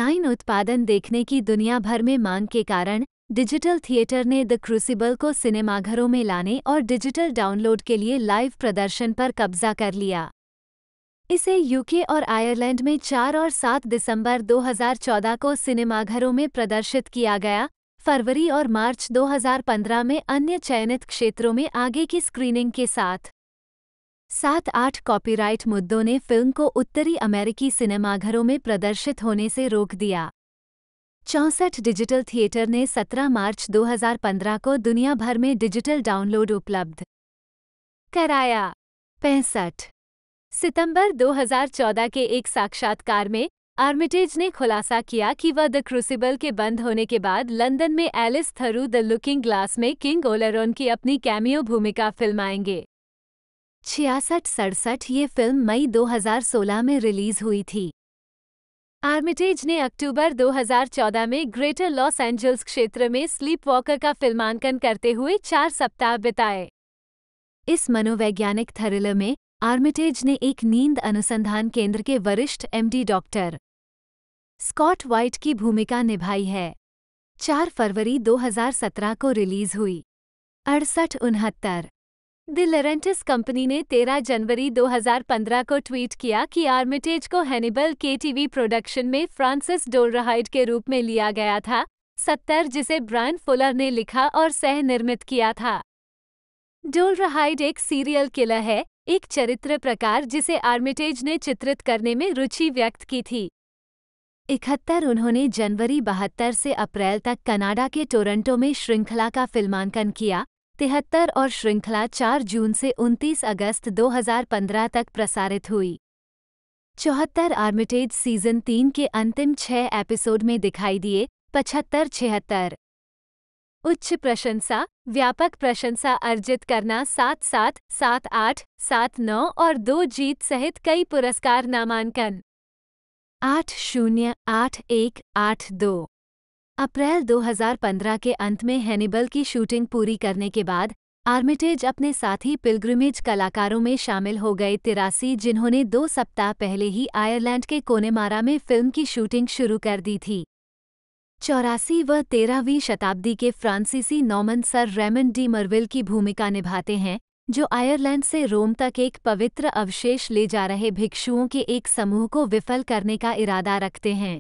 Speaker 2: नाइन उत्पादन देखने की दुनिया भर में मांग के कारण डिजिटल थिएटर ने द क्रूसिबल को सिनेमाघरों में लाने और डिजिटल डाउनलोड के लिए लाइव प्रदर्शन पर कब्जा कर लिया इसे यूके और आयरलैंड में 4 और 7 दिसंबर 2014 को सिनेमाघरों में प्रदर्शित किया गया फरवरी और मार्च 2015 में अन्य चयनित क्षेत्रों में आगे की स्क्रीनिंग के साथ सात आठ कॉपीराइट मुद्दों ने फिल्म को उत्तरी अमेरिकी सिनेमाघरों में प्रदर्शित होने से रोक दिया चौंसठ डिजिटल थिएटर ने 17 मार्च 2015 को दुनिया भर में डिजिटल डाउनलोड उपलब्ध कराया पैंसठ सितंबर 2014 के एक साक्षात्कार में आर्मिटेज ने खुलासा किया कि वह द क्रूसिबल के बंद होने के बाद लंदन में Alice through the looking glass में किंग ओलेरोन की अपनी कैमियो भूमिका फिल्माएंगे छियासठ सड़सठ ये फिल्म मई 2016 में रिलीज हुई थी आर्मिटेज ने अक्टूबर 2014 में ग्रेटर लॉस एंजल्स क्षेत्र में स्लीप वॉकर का फिल्मांकन करते हुए चार सप्ताह बिताए इस मनोवैज्ञानिक थ्रिलर में आर्मिटेज ने एक नींद अनुसंधान केंद्र के वरिष्ठ एमडी डॉक्टर स्कॉट वाइट की भूमिका निभाई है 4 फरवरी 2017 को रिलीज हुई अड़सठ उनहत्तर द लरेंटिस कंपनी ने 13 जनवरी 2015 को ट्वीट किया कि आर्मिटेज को हैनिबल केटीवी प्रोडक्शन में फ्रांसिस डोलराहाइड के रूप में लिया गया था सत्तर जिसे ब्रायन फुलर ने लिखा और सह निर्मित किया था डोलराहाइड एक सीरियल किलर है एक चरित्र प्रकार जिसे आर्मिटेज ने चित्रित करने में रुचि व्यक्त की थी इकहत्तर उन्होंने जनवरी बहत्तर से अप्रैल तक कनाडा के टोरंटो में श्रृंखला का फिल्मांकन किया तिहत्तर और श्रृंखला 4 जून से 29 अगस्त 2015 तक प्रसारित हुई चौहत्तर आर्मिटेज सीजन तीन के अंतिम छह एपिसोड में दिखाई दिए पचहत्तर छिहत्तर उच्च प्रशंसा व्यापक प्रशंसा अर्जित करना सात सात सात आठ सात नौ और दो जीत सहित कई पुरस्कार नामांकन आठ शून्य आठ एक आठ दो अप्रैल 2015 के अंत में हैनिबल की शूटिंग पूरी करने के बाद आर्मिटेज अपने साथी पिलग्रिमेज कलाकारों में शामिल हो गए तिरासी जिन्होंने दो सप्ताह पहले ही आयरलैंड के कोनेमारा में फिल्म की शूटिंग शुरू कर दी थी चौरासी व तेरहवीं शताब्दी के फ्रांसीसी नॉमन सर रेमन डी मरविल की भूमिका निभाते हैं जो आयरलैंड से रोम तक एक पवित्र अवशेष ले जा रहे भिक्षुओं के एक समूह को विफल करने का इरादा रखते हैं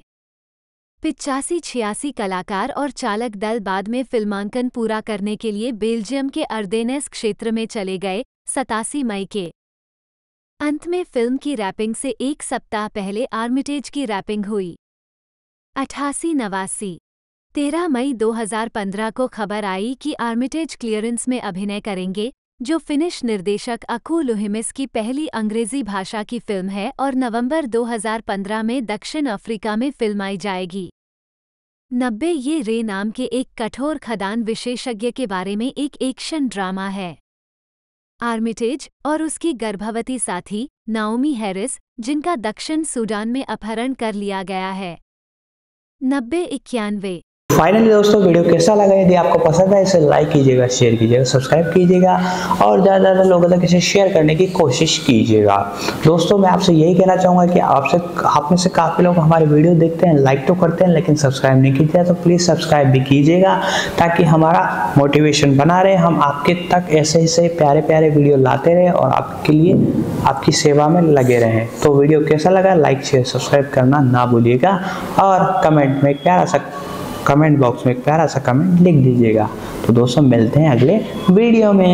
Speaker 2: पिचासी छियासी कलाकार और चालक दल बाद में फिल्मांकन पूरा करने के लिए बेल्जियम के अर्देनेस क्षेत्र में चले गए सतासी मई के अंत में फिल्म की रैपिंग से एक सप्ताह पहले आर्मिटेज की रैपिंग हुई अठासी नवासी तेरह मई 2015 को खबर आई कि आर्मिटेज क्लियरेंस में अभिनय करेंगे जो फिनिश निर्देशक अकू लुहिमिस की पहली अंग्रेजी भाषा की फिल्म है और नवंबर 2015 में दक्षिण अफ्रीका में फिल्माई जाएगी नब्बे ये रे नाम के एक कठोर खदान विशेषज्ञ के बारे में एक एक्शन ड्रामा है आर्मिटेज और उसकी गर्भवती साथी नाओमी हैरिस जिनका दक्षिण सूडान में अपहरण कर लिया गया है नब्बे इक्यानवे
Speaker 1: फाइनली दोस्तों वीडियो कैसा लगा यदि आपको पसंद है इसे लाइक कीजिएगा शेयर कीजिएगा सब्सक्राइब कीजिएगा और ज़्यादा से ज़्यादा लोगों तक इसे शेयर करने की कोशिश कीजिएगा दोस्तों मैं आपसे यही कहना चाहूँगा कि आपसे आप में से काफ़ी लोग हमारे वीडियो देखते हैं लाइक तो करते हैं लेकिन सब्सक्राइब नहीं कीजिए तो प्लीज़ सब्सक्राइब भी कीजिएगा ताकि हमारा मोटिवेशन बना रहे हम आपके तक ऐसे ऐसे प्यारे प्यारे वीडियो लाते रहे और आपके लिए आपकी सेवा में लगे रहें तो वीडियो कैसा लगा लाइक शेयर सब्सक्राइब करना ना भूलिएगा और कमेंट में प्यारा सा कमेंट बॉक्स में एक प्यारा सा कमेंट लिख दीजिएगा तो दोस्तों मिलते हैं अगले
Speaker 2: वीडियो में